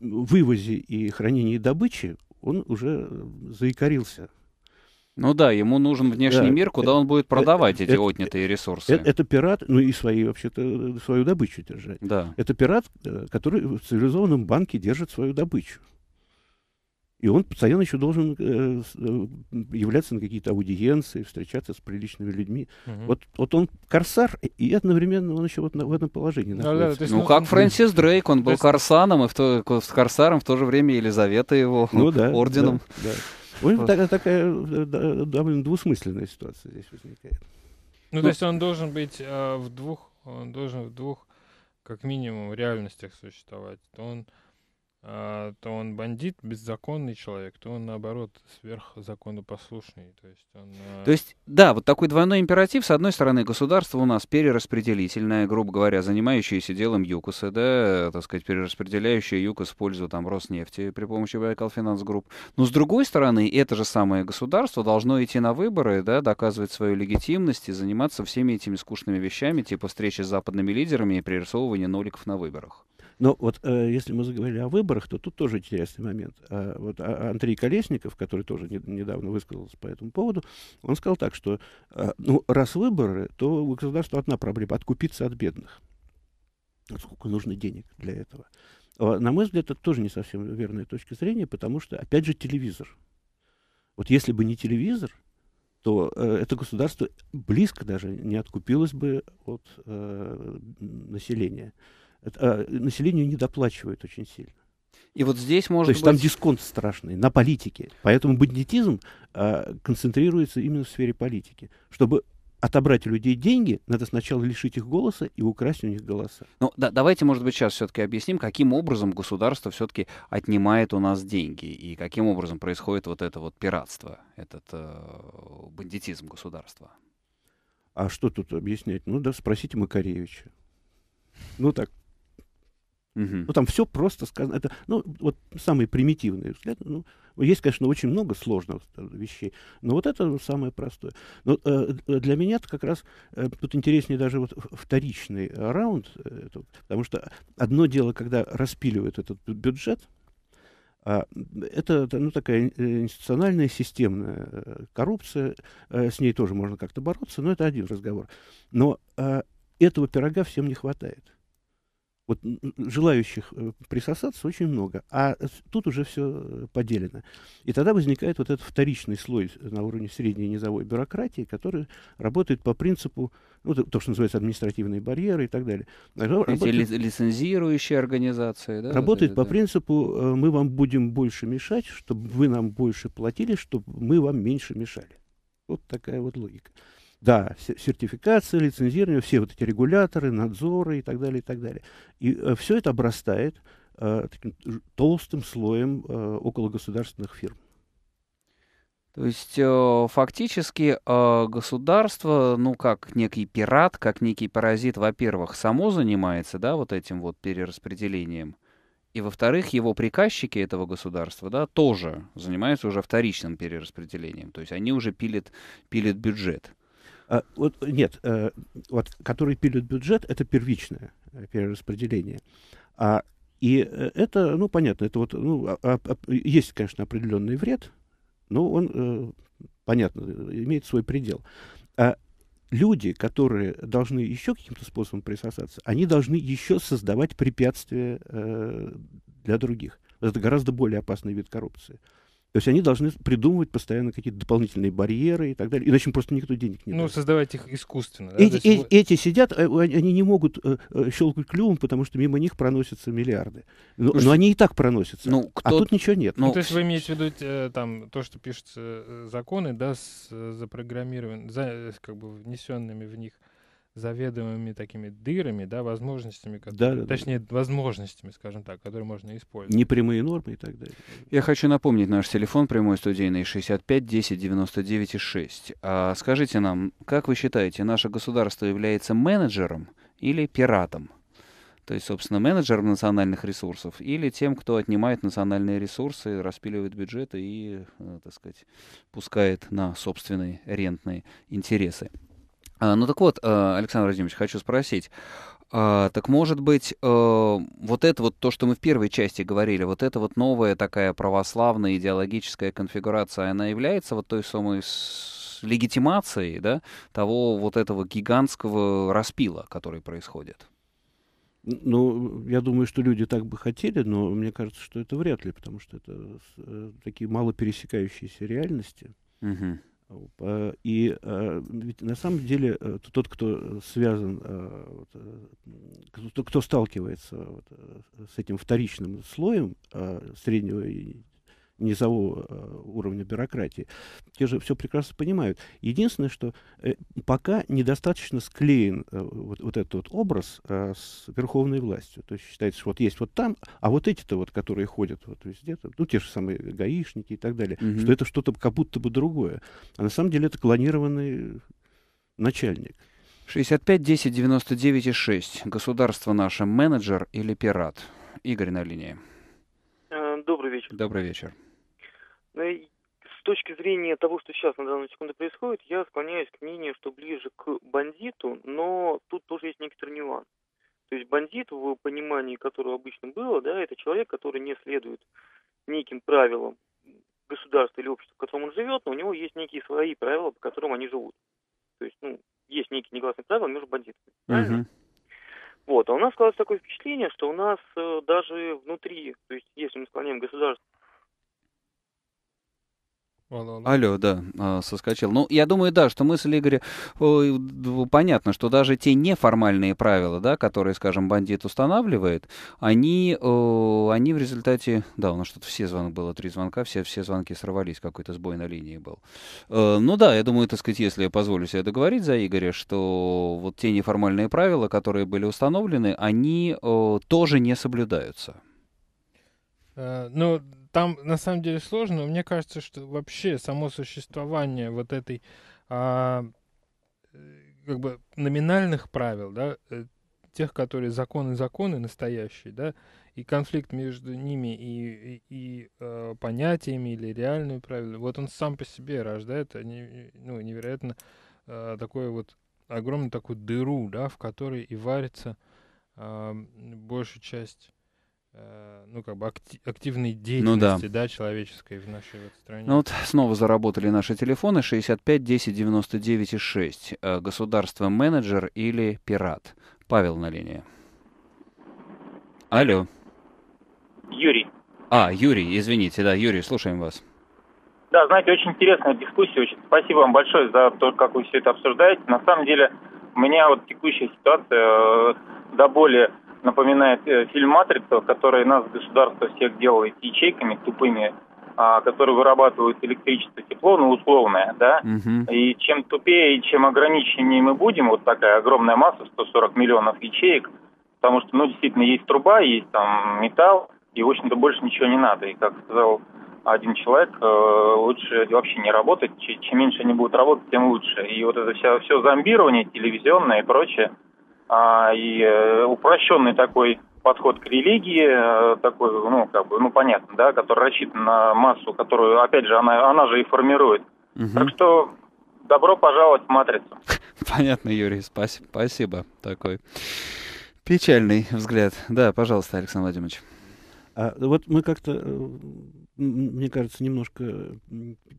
вывозе и хранении добычи он уже заикарился. Ну да, ему нужен внешний да, мир, куда это, он будет продавать это, эти это, отнятые э, ресурсы. Это, это пират, ну и свои вообще-то свою добычу держать. Да. Это пират, э, который в цивилизованном банке держит свою добычу. И он постоянно еще должен э, э, являться на какие-то аудиенции, встречаться с приличными людьми. Угу. Вот, вот он корсар, и одновременно он еще вот на, в этом положении находится. Да, да, есть, ну, ну, как Фрэнсис Дрейк, он был есть... корсаном, и в то, корсаром в то же время Елизавета его ну, да, орденом. Да, да. вот. такая, такая э, довольно двусмысленная ситуация здесь возникает. Ну, ну, то есть он должен быть э, в двух, он должен в двух, как минимум, реальностях существовать. То он а, то он бандит, беззаконный человек, то он, наоборот, сверхзаконопослушный. То есть, он, а то есть, да, вот такой двойной императив. С одной стороны, государство у нас перераспределительное, грубо говоря, занимающееся делом ЮКОСа, да, э, так сказать, перераспределяющее ЮКОС в пользу там, Роснефти при помощи Байкал Финанс Групп. Но, с другой стороны, это же самое государство должно идти на выборы, да, доказывать свою легитимность и заниматься всеми этими скучными вещами, типа встречи с западными лидерами и пририсовывания ноликов на выборах. Но вот э, если мы заговорили о выборах, то тут тоже интересный момент. А, вот а, а Андрей Колесников, который тоже не, недавно высказался по этому поводу, он сказал так, что э, ну, раз выборы, то у государства одна проблема — откупиться от бедных. сколько нужно денег для этого. А, на мой взгляд, это тоже не совсем верная точка зрения, потому что, опять же, телевизор. Вот если бы не телевизор, то э, это государство близко даже не откупилось бы от э, населения это, а, населению недоплачивают очень сильно. И вот здесь может То есть быть... там дисконт страшный на политике. Поэтому бандитизм э, концентрируется именно в сфере политики. Чтобы отобрать у людей деньги, надо сначала лишить их голоса и украсть у них голоса. Ну, да, давайте, может быть, сейчас все-таки объясним, каким образом государство все-таки отнимает у нас деньги и каким образом происходит вот это вот пиратство, этот э, бандитизм государства. А что тут объяснять? Ну да, спросите Макаревича. Ну так, ну, там все просто сказано. Это, ну, вот самый примитивный взгляд. Ну, есть, конечно, очень много сложных э, вещей, но вот это самое простое. Но ну, э, э, для меня это как раз э, тут интереснее даже вот вторичный раунд, э, потому что одно дело, когда распиливают этот бюджет, а это ну, такая э, институциональная, системная коррупция, с ней тоже можно как-то бороться, но это один разговор. Но этого пирога всем не хватает. Вот желающих э, присосаться очень много, а тут уже все э, поделено. И тогда возникает вот этот вторичный слой э, на уровне средней низовой бюрократии, который работает по принципу, ну, то, что называется административные барьеры и так далее. А работает, Эти лицензирующие организации, да? Работает вот эти, по да. принципу, мы вам будем больше мешать, чтобы вы нам больше платили, чтобы мы вам меньше мешали. Вот такая вот логика. Да, сертификация, лицензирование, все вот эти регуляторы, надзоры и так далее, и так далее. И э, все это обрастает э, таким толстым слоем э, государственных фирм. То есть э, фактически э, государство, ну как некий пират, как некий паразит, во-первых, само занимается, да, вот этим вот перераспределением, и во-вторых, его приказчики этого государства, да, тоже занимаются уже вторичным перераспределением. То есть они уже пилят, пилят бюджет. А, вот, нет, э, вот, которые пилят бюджет, это первичное э, перераспределение. А, и э, это, ну, понятно, это вот, ну, а, а, а есть, конечно, определенный вред, но он, понятно, имеет свой предел. А люди, которые должны еще каким-то способом присосаться, они должны еще создавать препятствия для других. Это гораздо более опасный вид коррупции. То есть они должны придумывать постоянно какие-то дополнительные барьеры и так далее. Иначе им просто никто денег не Ну, даст. создавать их искусственно. Эти, да? эти, эти сидят, э, они не могут э, э, щелкать клювом, потому что мимо них проносятся миллиарды. Но, но они и так проносятся. Ну, кто... А тут ничего нет. Ну, ну, то есть вы имеете в виду там, то, что пишутся законы, да, с, запрограммирован, за, как бы внесенными в них заведомыми такими дырами, да, возможностями, которые, да, да, точнее, да. возможностями, скажем так, которые можно использовать. Непрямые нормы и так далее. Я хочу напомнить наш телефон прямой студийный 65 10 99 6. А скажите нам, как вы считаете, наше государство является менеджером или пиратом? То есть, собственно, менеджером национальных ресурсов или тем, кто отнимает национальные ресурсы, распиливает бюджеты и, э, так сказать, пускает на собственные рентные интересы. А, ну так вот, а, Александр Владимирович, хочу спросить. А, так может быть, э, вот это вот то, что мы в первой части говорили, вот эта вот новая такая православная идеологическая конфигурация, она является вот той самой легитимацией, да, того вот этого гигантского распила, который происходит? Ну, я думаю, что люди так бы хотели, но мне кажется, что это вряд ли, потому что это э, такие мало пересекающиеся реальности. Угу. Э, и э, ведь на самом деле э, тот, кто связан, кто сталкивается с этим вторичным слоем среднего и низового э, уровня бюрократии. Те же все прекрасно понимают. Единственное, что э, пока недостаточно склеен э, вот, вот этот вот образ с верховной властью. То есть считается, что вот есть вот там, а вот эти-то вот, которые ходят вот везде, ну те же самые гаишники и так далее, угу. что это что-то как будто бы другое. А на самом деле это клонированный начальник. 65 10 99 и 6. Государство наше менеджер или пират? Игорь на линии. Добрый вечер. Добрый вечер. С точки зрения того, что сейчас на данную секунду происходит, я склоняюсь к мнению, что ближе к бандиту, но тут тоже есть некоторый нюанс. То есть бандит, в понимании которого обычно было, да, это человек, который не следует неким правилам государства или общества, в котором он живет, но у него есть некие свои правила, по которым они живут. То есть, ну, есть некие негласные правила между бандитами. Uh-huh. Вот, а у нас складывается такое впечатление, что у нас э, даже внутри, то есть если мы склоняем государство Алло, алло. алло, да, а, соскочил. Ну, я думаю, да, что мысль Игоря понятно, что даже те неформальные правила, да, которые, скажем, бандит устанавливает, они, они в результате, да, у нас что-то все звонок было, три звонка, все, все звонки сорвались, какой-то сбой на линии был. Э, ну да, я думаю, так сказать, если я позволю себе договорить за Игоря, что вот те неформальные правила, которые были установлены, они тоже не соблюдаются. Э, ну, там на самом деле сложно, мне кажется, что вообще само существование вот этой а, э, как бы номинальных правил, да, э, тех, которые законы законы настоящие, да, и конфликт между ними и, и, и э, понятиями или реальными правилами, вот он сам по себе рождает не, э, ну, невероятно э, такое вот огромную такую дыру, да, в которой и варится э, а, большая часть Э, ну, как бы акти- активной деятельности, ну, да. да, человеческой в нашей вот стране. Ну вот снова заработали наши телефоны 65 10 99 и 6. Э, Государство менеджер или пират? Павел на линии. Алло. Юрий. А, Юрий, извините, да, Юрий, слушаем вас. Да, знаете, очень интересная дискуссия. Очень спасибо вам большое за то, как вы все это обсуждаете. На самом деле, у меня вот текущая ситуация э, до более напоминает э, фильм «Матрица», в которой нас государство всех делает ячейками тупыми, а, которые вырабатывают электричество, тепло, ну, условное, да, угу. и чем тупее, и чем ограниченнее мы будем, вот такая огромная масса, 140 миллионов ячеек, потому что, ну, действительно, есть труба, есть там металл, и, в общем-то, больше ничего не надо, и, как сказал один человек, э, лучше вообще не работать, чем меньше они будут работать, тем лучше, и вот это все, все зомбирование телевизионное и прочее – а, и э, упрощенный такой подход к религии, э, такой, ну, как бы, ну, понятно, да, который рассчитан на массу, которую, опять же, она, она же и формирует. Угу. Так что добро пожаловать в «Матрицу». Понятно, Юрий, спасибо, спасибо. Такой печальный взгляд. Да, пожалуйста, Александр Владимирович. А вот мы как-то э, мне кажется, немножко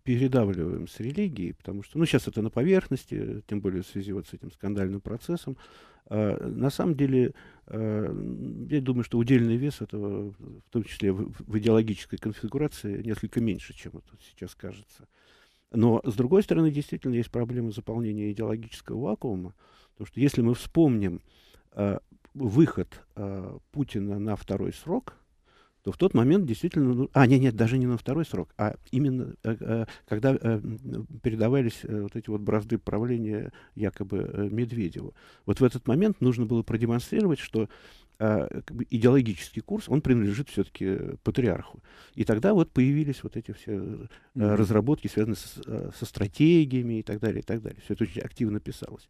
передавливаем с религией, потому что, ну, сейчас это на поверхности, тем более в связи вот с этим скандальным процессом. А, на самом деле, а, я думаю, что удельный вес этого, в том числе в, идеологической конфигурации, несколько меньше, чем это сейчас кажется. Но, с другой стороны, действительно есть проблема заполнения идеологического вакуума, потому что если мы вспомним а, выход Путина на второй срок – то в тот момент действительно... Ну, а, нет, нет, даже не на второй срок, а именно э, э, когда э, передавались вот эти вот бразды правления якобы Медведеву. Вот в этот момент нужно было продемонстрировать, что как бы идеологический курс, он принадлежит все-таки патриарху. И тогда вот появились вот эти все mm разработки, связанные с, со стратегиями и так далее, и так далее. Все это очень активно писалось.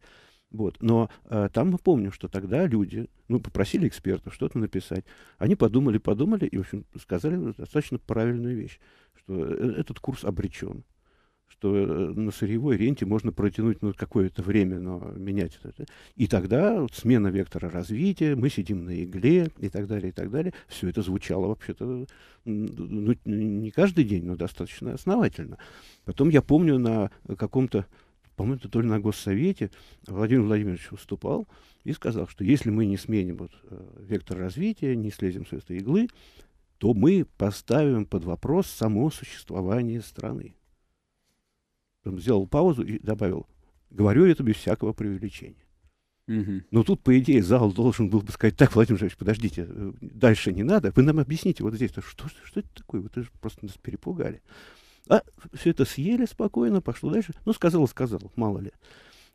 Вот. Но э, там мы помним, что тогда люди, ну, попросили экспертов что-то написать. Они подумали, подумали и, в общем, сказали достаточно правильную вещь, что э, этот курс обречен что э, на сырьевой ренте можно протянуть ну, какое-то время, но менять это. И тогда вот, смена вектора развития, мы сидим на игле и так далее, и так далее. Все это звучало вообще-то ну, не каждый день, но достаточно основательно. Потом я помню на каком-то по-моему, то ли на Госсовете, Владимир Владимирович выступал и сказал, что если мы не сменим вот, э, вектор развития, не слезем с этой иглы, то мы поставим под вопрос само существование страны. Он сделал паузу и добавил, говорю это без всякого преувеличения. Угу. Но тут, по идее, зал должен был бы сказать, так, Владимир Владимирович, подождите, э, дальше не надо, вы нам объясните вот здесь, что, что, что это такое, вы же просто нас перепугали. А все это съели спокойно, пошло дальше. Ну, сказал, сказал, мало ли.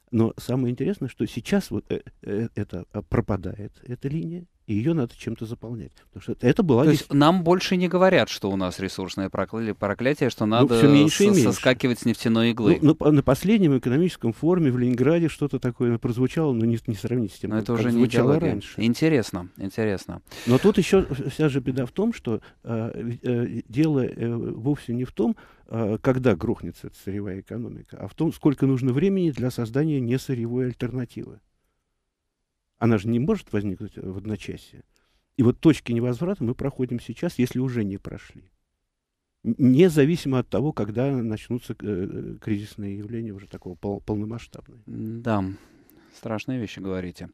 Но самое интересное, что сейчас вот э, э, это а, пропадает, эта линия и ее надо чем-то заполнять. Потому что это, была... То есть нам больше не говорят, что у нас ресурсное прокля... проклятие, что ну, надо ну, меньше меньше. соскакивать с нефтяной иглы. Ну, на, на последнем экономическом форуме в Ленинграде что-то такое прозвучало, но не, не сравнить с тем, но как, это уже как не раньше. Интересно, интересно. Но тут еще вся же беда в том, что э, э, дело э, вовсе не в том, э, когда грохнется сырьевая экономика, а в том, сколько нужно времени для создания несырьевой альтернативы. Она же не может возникнуть э, в одночасье. И вот точки невозврата мы проходим сейчас, если уже не прошли. Независимо от того, когда начнутся э, э кризисные явления уже такого пол полномасштабного. Да, страшные вещи говорите.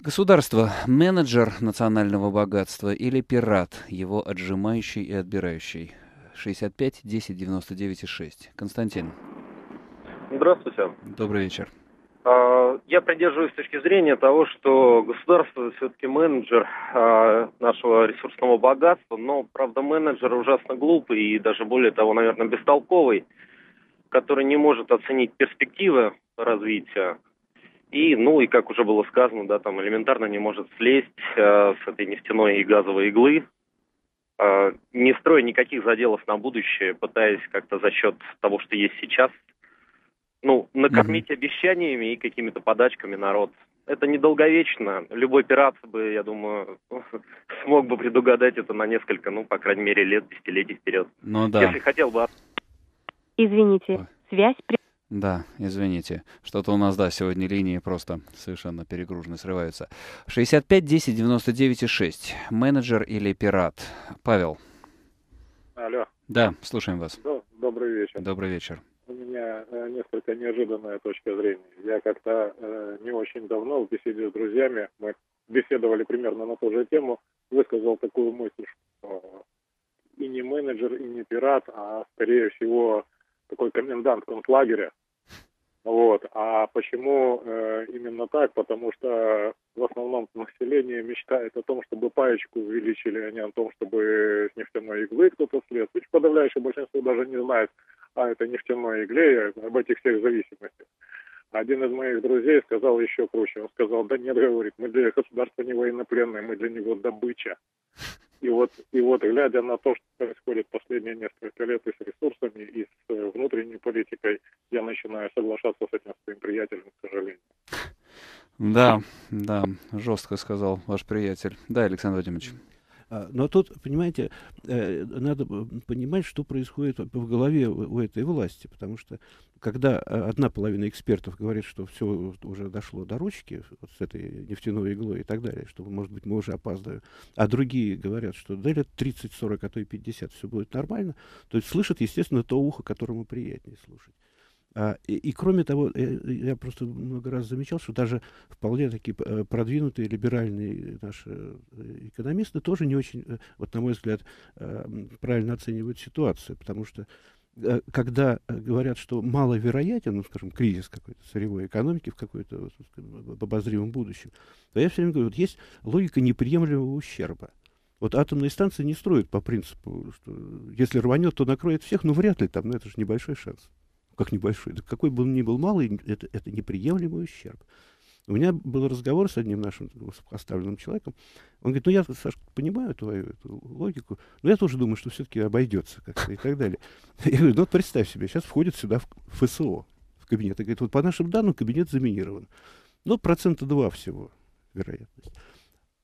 Государство – менеджер национального богатства или пират, его отжимающий и отбирающий? 65 10 99 6. Константин. Здравствуйте. Добрый вечер. А, я придерживаюсь точки зрения того, что государство все-таки менеджер а, нашего ресурсного богатства, но, правда, менеджер ужасно глупый и даже более того, наверное, бестолковый, который не может оценить перспективы развития. И, ну, и как уже было сказано, да, там элементарно не может слезть а, с этой нефтяной и газовой иглы, не строя никаких заделов на будущее, пытаясь как-то за счет того, что есть сейчас, ну, накормить mm-hmm. обещаниями и какими-то подачками народ. Это недолговечно. Любой пират бы, я думаю, смог бы предугадать это на несколько, ну, по крайней мере, лет, десятилетий вперед. Ну да. Если хотел бы... Извините, связь... Да, извините. Что-то у нас, да, сегодня линии просто совершенно перегружены, срываются. 65 10 99 6. Менеджер или пират? Павел. Алло. Да, слушаем вас. Добрый вечер. Добрый вечер у меня э, несколько неожиданная точка зрения. Я как-то э, не очень давно в беседе с друзьями, мы беседовали примерно на ту же тему, высказал такую мысль, что и не менеджер, и не пират, а скорее всего такой комендант концлагеря. Вот. А почему э, именно так? Потому что в основном население мечтает о том, чтобы паечку увеличили, а не о том, чтобы с нефтяной иглы кто-то слез. Ведь подавляющее большинство даже не знает, а это нефтяной игле об этих всех зависимостях. Один из моих друзей сказал еще круче. Он сказал, да нет, говорит, мы для государства не военнопленные, мы для него добыча. И вот, и вот глядя на то, что происходит последние несколько лет и с ресурсами, и с э, внутренней политикой, я начинаю соглашаться с этим своим приятелем, к сожалению. Да, да, жестко сказал ваш приятель. Да, Александр Владимирович. А, но тут, понимаете, э, надо понимать, что происходит в голове у этой власти, потому что когда э, одна половина экспертов говорит, что все уже дошло до ручки вот с этой нефтяной иглой и так далее, что, может быть, мы уже опаздываем, а другие говорят, что да лет 30, 40, а то и 50 все будет нормально, то есть слышат естественно, то ухо, которому приятнее слушать. А, и, и кроме того, э, э, я просто много раз замечал, что даже вполне такие э, продвинутые либеральные наши экономисты тоже не очень, вот на мой взгляд, правильно оценивают ситуацию, потому что когда говорят, что маловероятен, ну, скажем, кризис какой-то сырьевой экономики в какой-то вот, в обозримом будущем, то я все время говорю, вот есть логика неприемлемого ущерба. Вот атомные станции не строят по принципу, что если рванет, то накроет всех, но ну, вряд ли там, ну это же небольшой шанс как небольшой, да какой бы он ни был малый, это, это неприемлемый ущерб. У меня был разговор с одним нашим поставленным человеком. Он говорит, ну я, Саш, понимаю твою эту логику, но я тоже думаю, что все-таки обойдется как-то и так далее. Я говорю, ну вот представь себе, сейчас входит сюда в ФСО, в кабинет. И говорит, вот по нашим данным кабинет заминирован. Ну, процента два всего вероятность.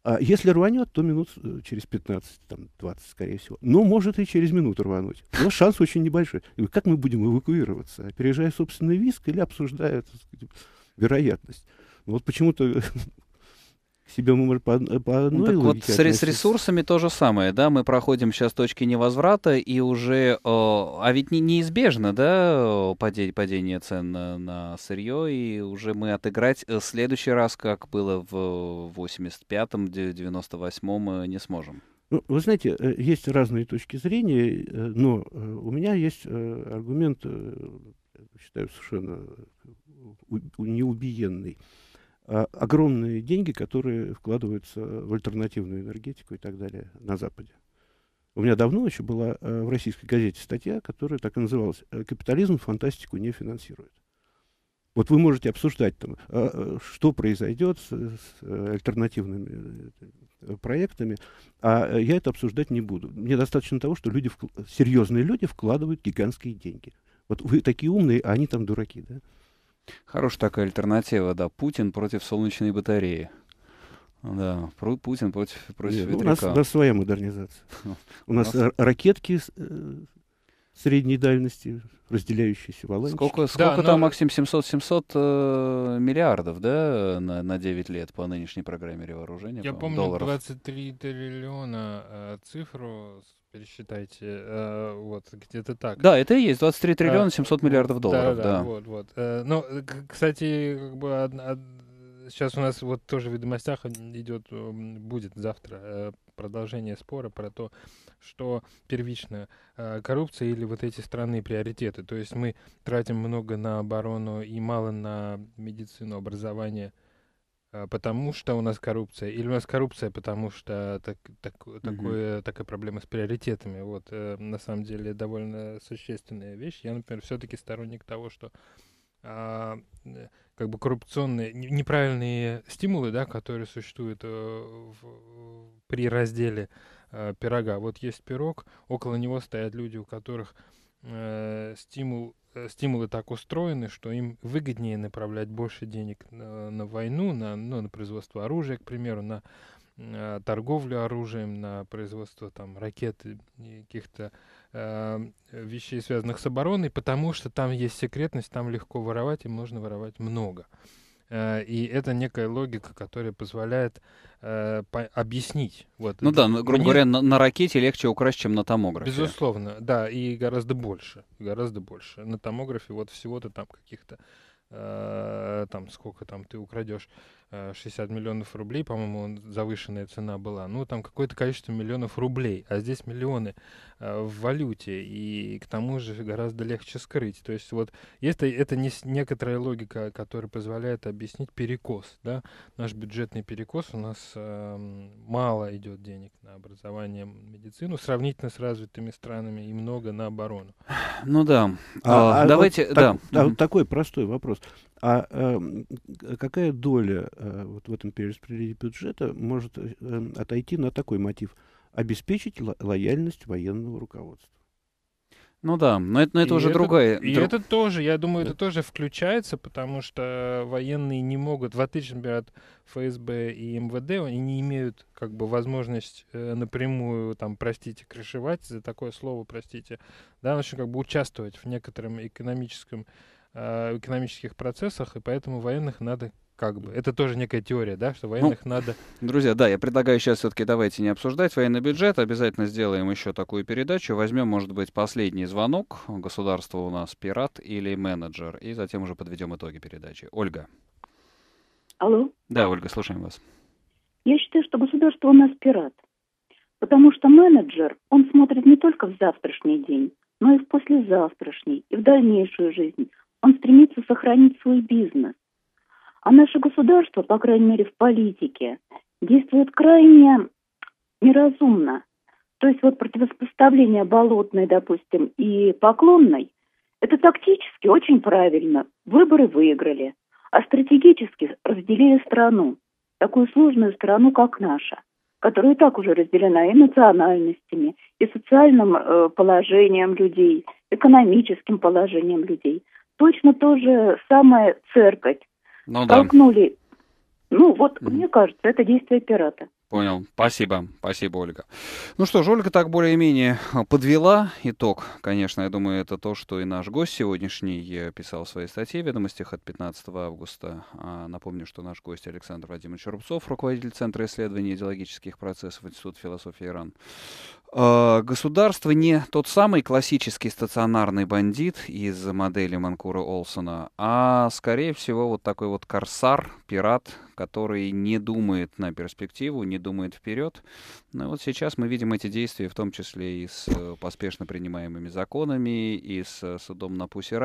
А если рванет, то минут э, через 15, там, 20, скорее всего. Но ну, может и через минуту рвануть. Но шанс очень небольшой. Как мы будем эвакуироваться? Опережая собственный виск или обсуждая сказать, вероятность? Ну, вот почему-то к себе мы по, э, по одной так вот относимся. с ресурсами то же самое, да, мы проходим сейчас точки невозврата и уже, э, а ведь не, неизбежно, да, падение, падение цен на, на сырье, и уже мы отыграть в э, следующий раз, как было в 85-м, 98-м, э, не сможем. Ну, вы знаете, есть разные точки зрения, но у меня есть аргумент, считаю, совершенно неубиенный. А, огромные деньги, которые вкладываются в альтернативную энергетику и так далее на Западе. У меня давно еще была э, в российской газете статья, которая так и называлась э, «Капитализм фантастику не финансирует». Вот вы можете обсуждать, там, а, а, что произойдет с, э, альтернативными проектами, а я это обсуждать не буду. Мне достаточно того, что люди, серьезные люди вкладывают гигантские деньги. Вот вы такие умные, а они там дураки, да? Хорошая такая альтернатива, да. Путин против солнечной батареи. Да, Путин против, против Нет, ну, ветряка. У нас, у нас своя модернизация. У нас э, ракетки э, средней дальности, разделяющиеся воланчики. Сколько, сколько там, но... Максим, 700-700 э, миллиардов, да, на, на 9 лет по нынешней программе ревооружения? Я помню 23 триллиона цифру пересчитайте. Э, вот, где-то так. Да, это и есть 23 а, триллиона 700 а, миллиардов долларов. Да, да, да. вот, вот. Э, ну, э, кстати, как бы одна, сейчас у нас вот тоже в «Ведомостях» идет, будет завтра э, продолжение спора про то, что первично э, коррупция или вот эти странные приоритеты. То есть мы тратим много на оборону и мало на медицину, образование – а, потому что у нас коррупция, или у нас коррупция, потому что так, так, угу. такое, такая проблема с приоритетами. Вот, э, на самом деле, довольно существенная вещь. Я, например, все-таки сторонник того, что а, э, как бы коррупционные, неправильные стимулы, да, которые существуют э, в, при разделе э, пирога. Вот есть пирог, около него стоят люди, у которых э, стимул Э, стимулы так устроены, что им выгоднее направлять больше денег на, на войну, на, ну, на производство оружия, к примеру, на, на э, торговлю оружием, на производство там ракет и каких-то э, вещей, связанных с обороной, потому что там есть секретность, там легко воровать, и можно воровать много. Э, и это некая логика, которая позволяет э, объяснить. Вот. Ну да, грубо Мне... говоря, на, на ракете легче украсть, чем на томографе. Безусловно, да, и гораздо больше, гораздо больше. На томографе вот всего-то там каких-то э, там сколько там ты украдешь 60 э, миллионов рублей, по-моему, завышенная цена была. Ну, там какое-то количество миллионов рублей, а здесь миллионы э, в валюте, и к тому же гораздо легче скрыть. То есть вот это, это не некоторая логика, которая позволяет объяснить перекос. Да? Наш бюджетный перекос, у нас э, мало идет денег на образование, медицину, сравнительно с развитыми странами, и много на оборону. Ну да, а, а, а давайте... Вот да. а, да, такой простой вопрос. А, а какая доля Э, вот в этом перераспределении бюджета может э, эм, отойти на такой мотив – обеспечить ло- лояльность военного руководства. Ну да, но это, но это и уже это, другая. И друг... это тоже, я думаю, да. это тоже включается, потому что военные не могут, в отличие, например, от ФСБ и МВД, они не имеют как бы возможность э, напрямую, там, простите, крышевать, за такое слово, простите, да, в общем, как бы участвовать в некотором экономическом, э, экономических процессах, и поэтому военных надо как бы. Это тоже некая теория, да, что военных ну, надо... Друзья, да, я предлагаю сейчас все-таки давайте не обсуждать военный бюджет. Обязательно сделаем еще такую передачу. Возьмем, может быть, последний звонок. Государство у нас пират или менеджер. И затем уже подведем итоги передачи. Ольга. Алло. Да, Ольга, слушаем вас. Я считаю, что государство у нас пират. Потому что менеджер, он смотрит не только в завтрашний день, но и в послезавтрашний, и в дальнейшую жизнь. Он стремится сохранить свой бизнес. А наше государство, по крайней мере в политике, действует крайне неразумно. То есть вот противопоставление болотной, допустим, и поклонной, это тактически очень правильно. Выборы выиграли, а стратегически разделили страну, такую сложную страну, как наша, которая и так уже разделена и национальностями, и социальным э, положением людей, экономическим положением людей. Точно то же самое церковь ну, толкнули. Да. Ну, вот, mm мне кажется, это действие пирата. Понял. Спасибо. Спасибо, Ольга. Ну что ж, Ольга так более-менее а, подвела итог. Конечно, я думаю, это то, что и наш гость сегодняшний э, писал в своей статье в «Ведомостях» от 15 августа. А, напомню, что наш гость Александр Вадимович Рубцов, руководитель Центра исследований идеологических процессов Института философии Иран. А, государство не тот самый классический стационарный бандит из модели Манкура Олсона, а, скорее всего, вот такой вот корсар, пират, который не думает на перспективу, не думает вперед. Но ну вот сейчас мы видим эти действия, в том числе и с э, поспешно принимаемыми законами, и с э, судом на Пусси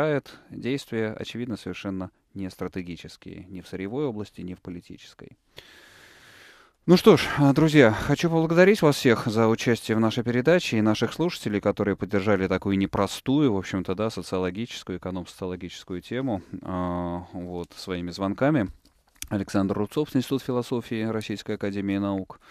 Действия, очевидно, совершенно не стратегические, ни в сырьевой области, ни в политической. Ну что ж, э, друзья, хочу поблагодарить вас всех за участие в нашей передаче и наших слушателей, которые поддержали такую непростую, в общем-то, да, социологическую, эконом-социологическую тему э, вот, своими звонками. Александр Рубцов, Институт философии Российской Академии Наук.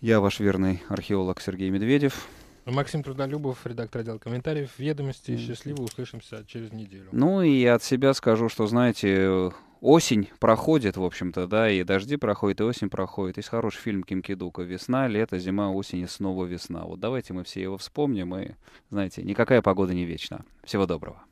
Я ваш верный археолог Сергей Медведев. Максим Трудолюбов, редактор отдела комментариев, ведомости. Счастливо услышимся через неделю. Ну и от себя скажу, что, знаете, осень проходит, в общем-то, да, и дожди проходят, и осень проходит. Есть хороший фильм Ким Кидука «Весна, лето, зима, осень и снова весна». Вот давайте мы все его вспомним, и, знаете, никакая погода не вечна. Всего доброго.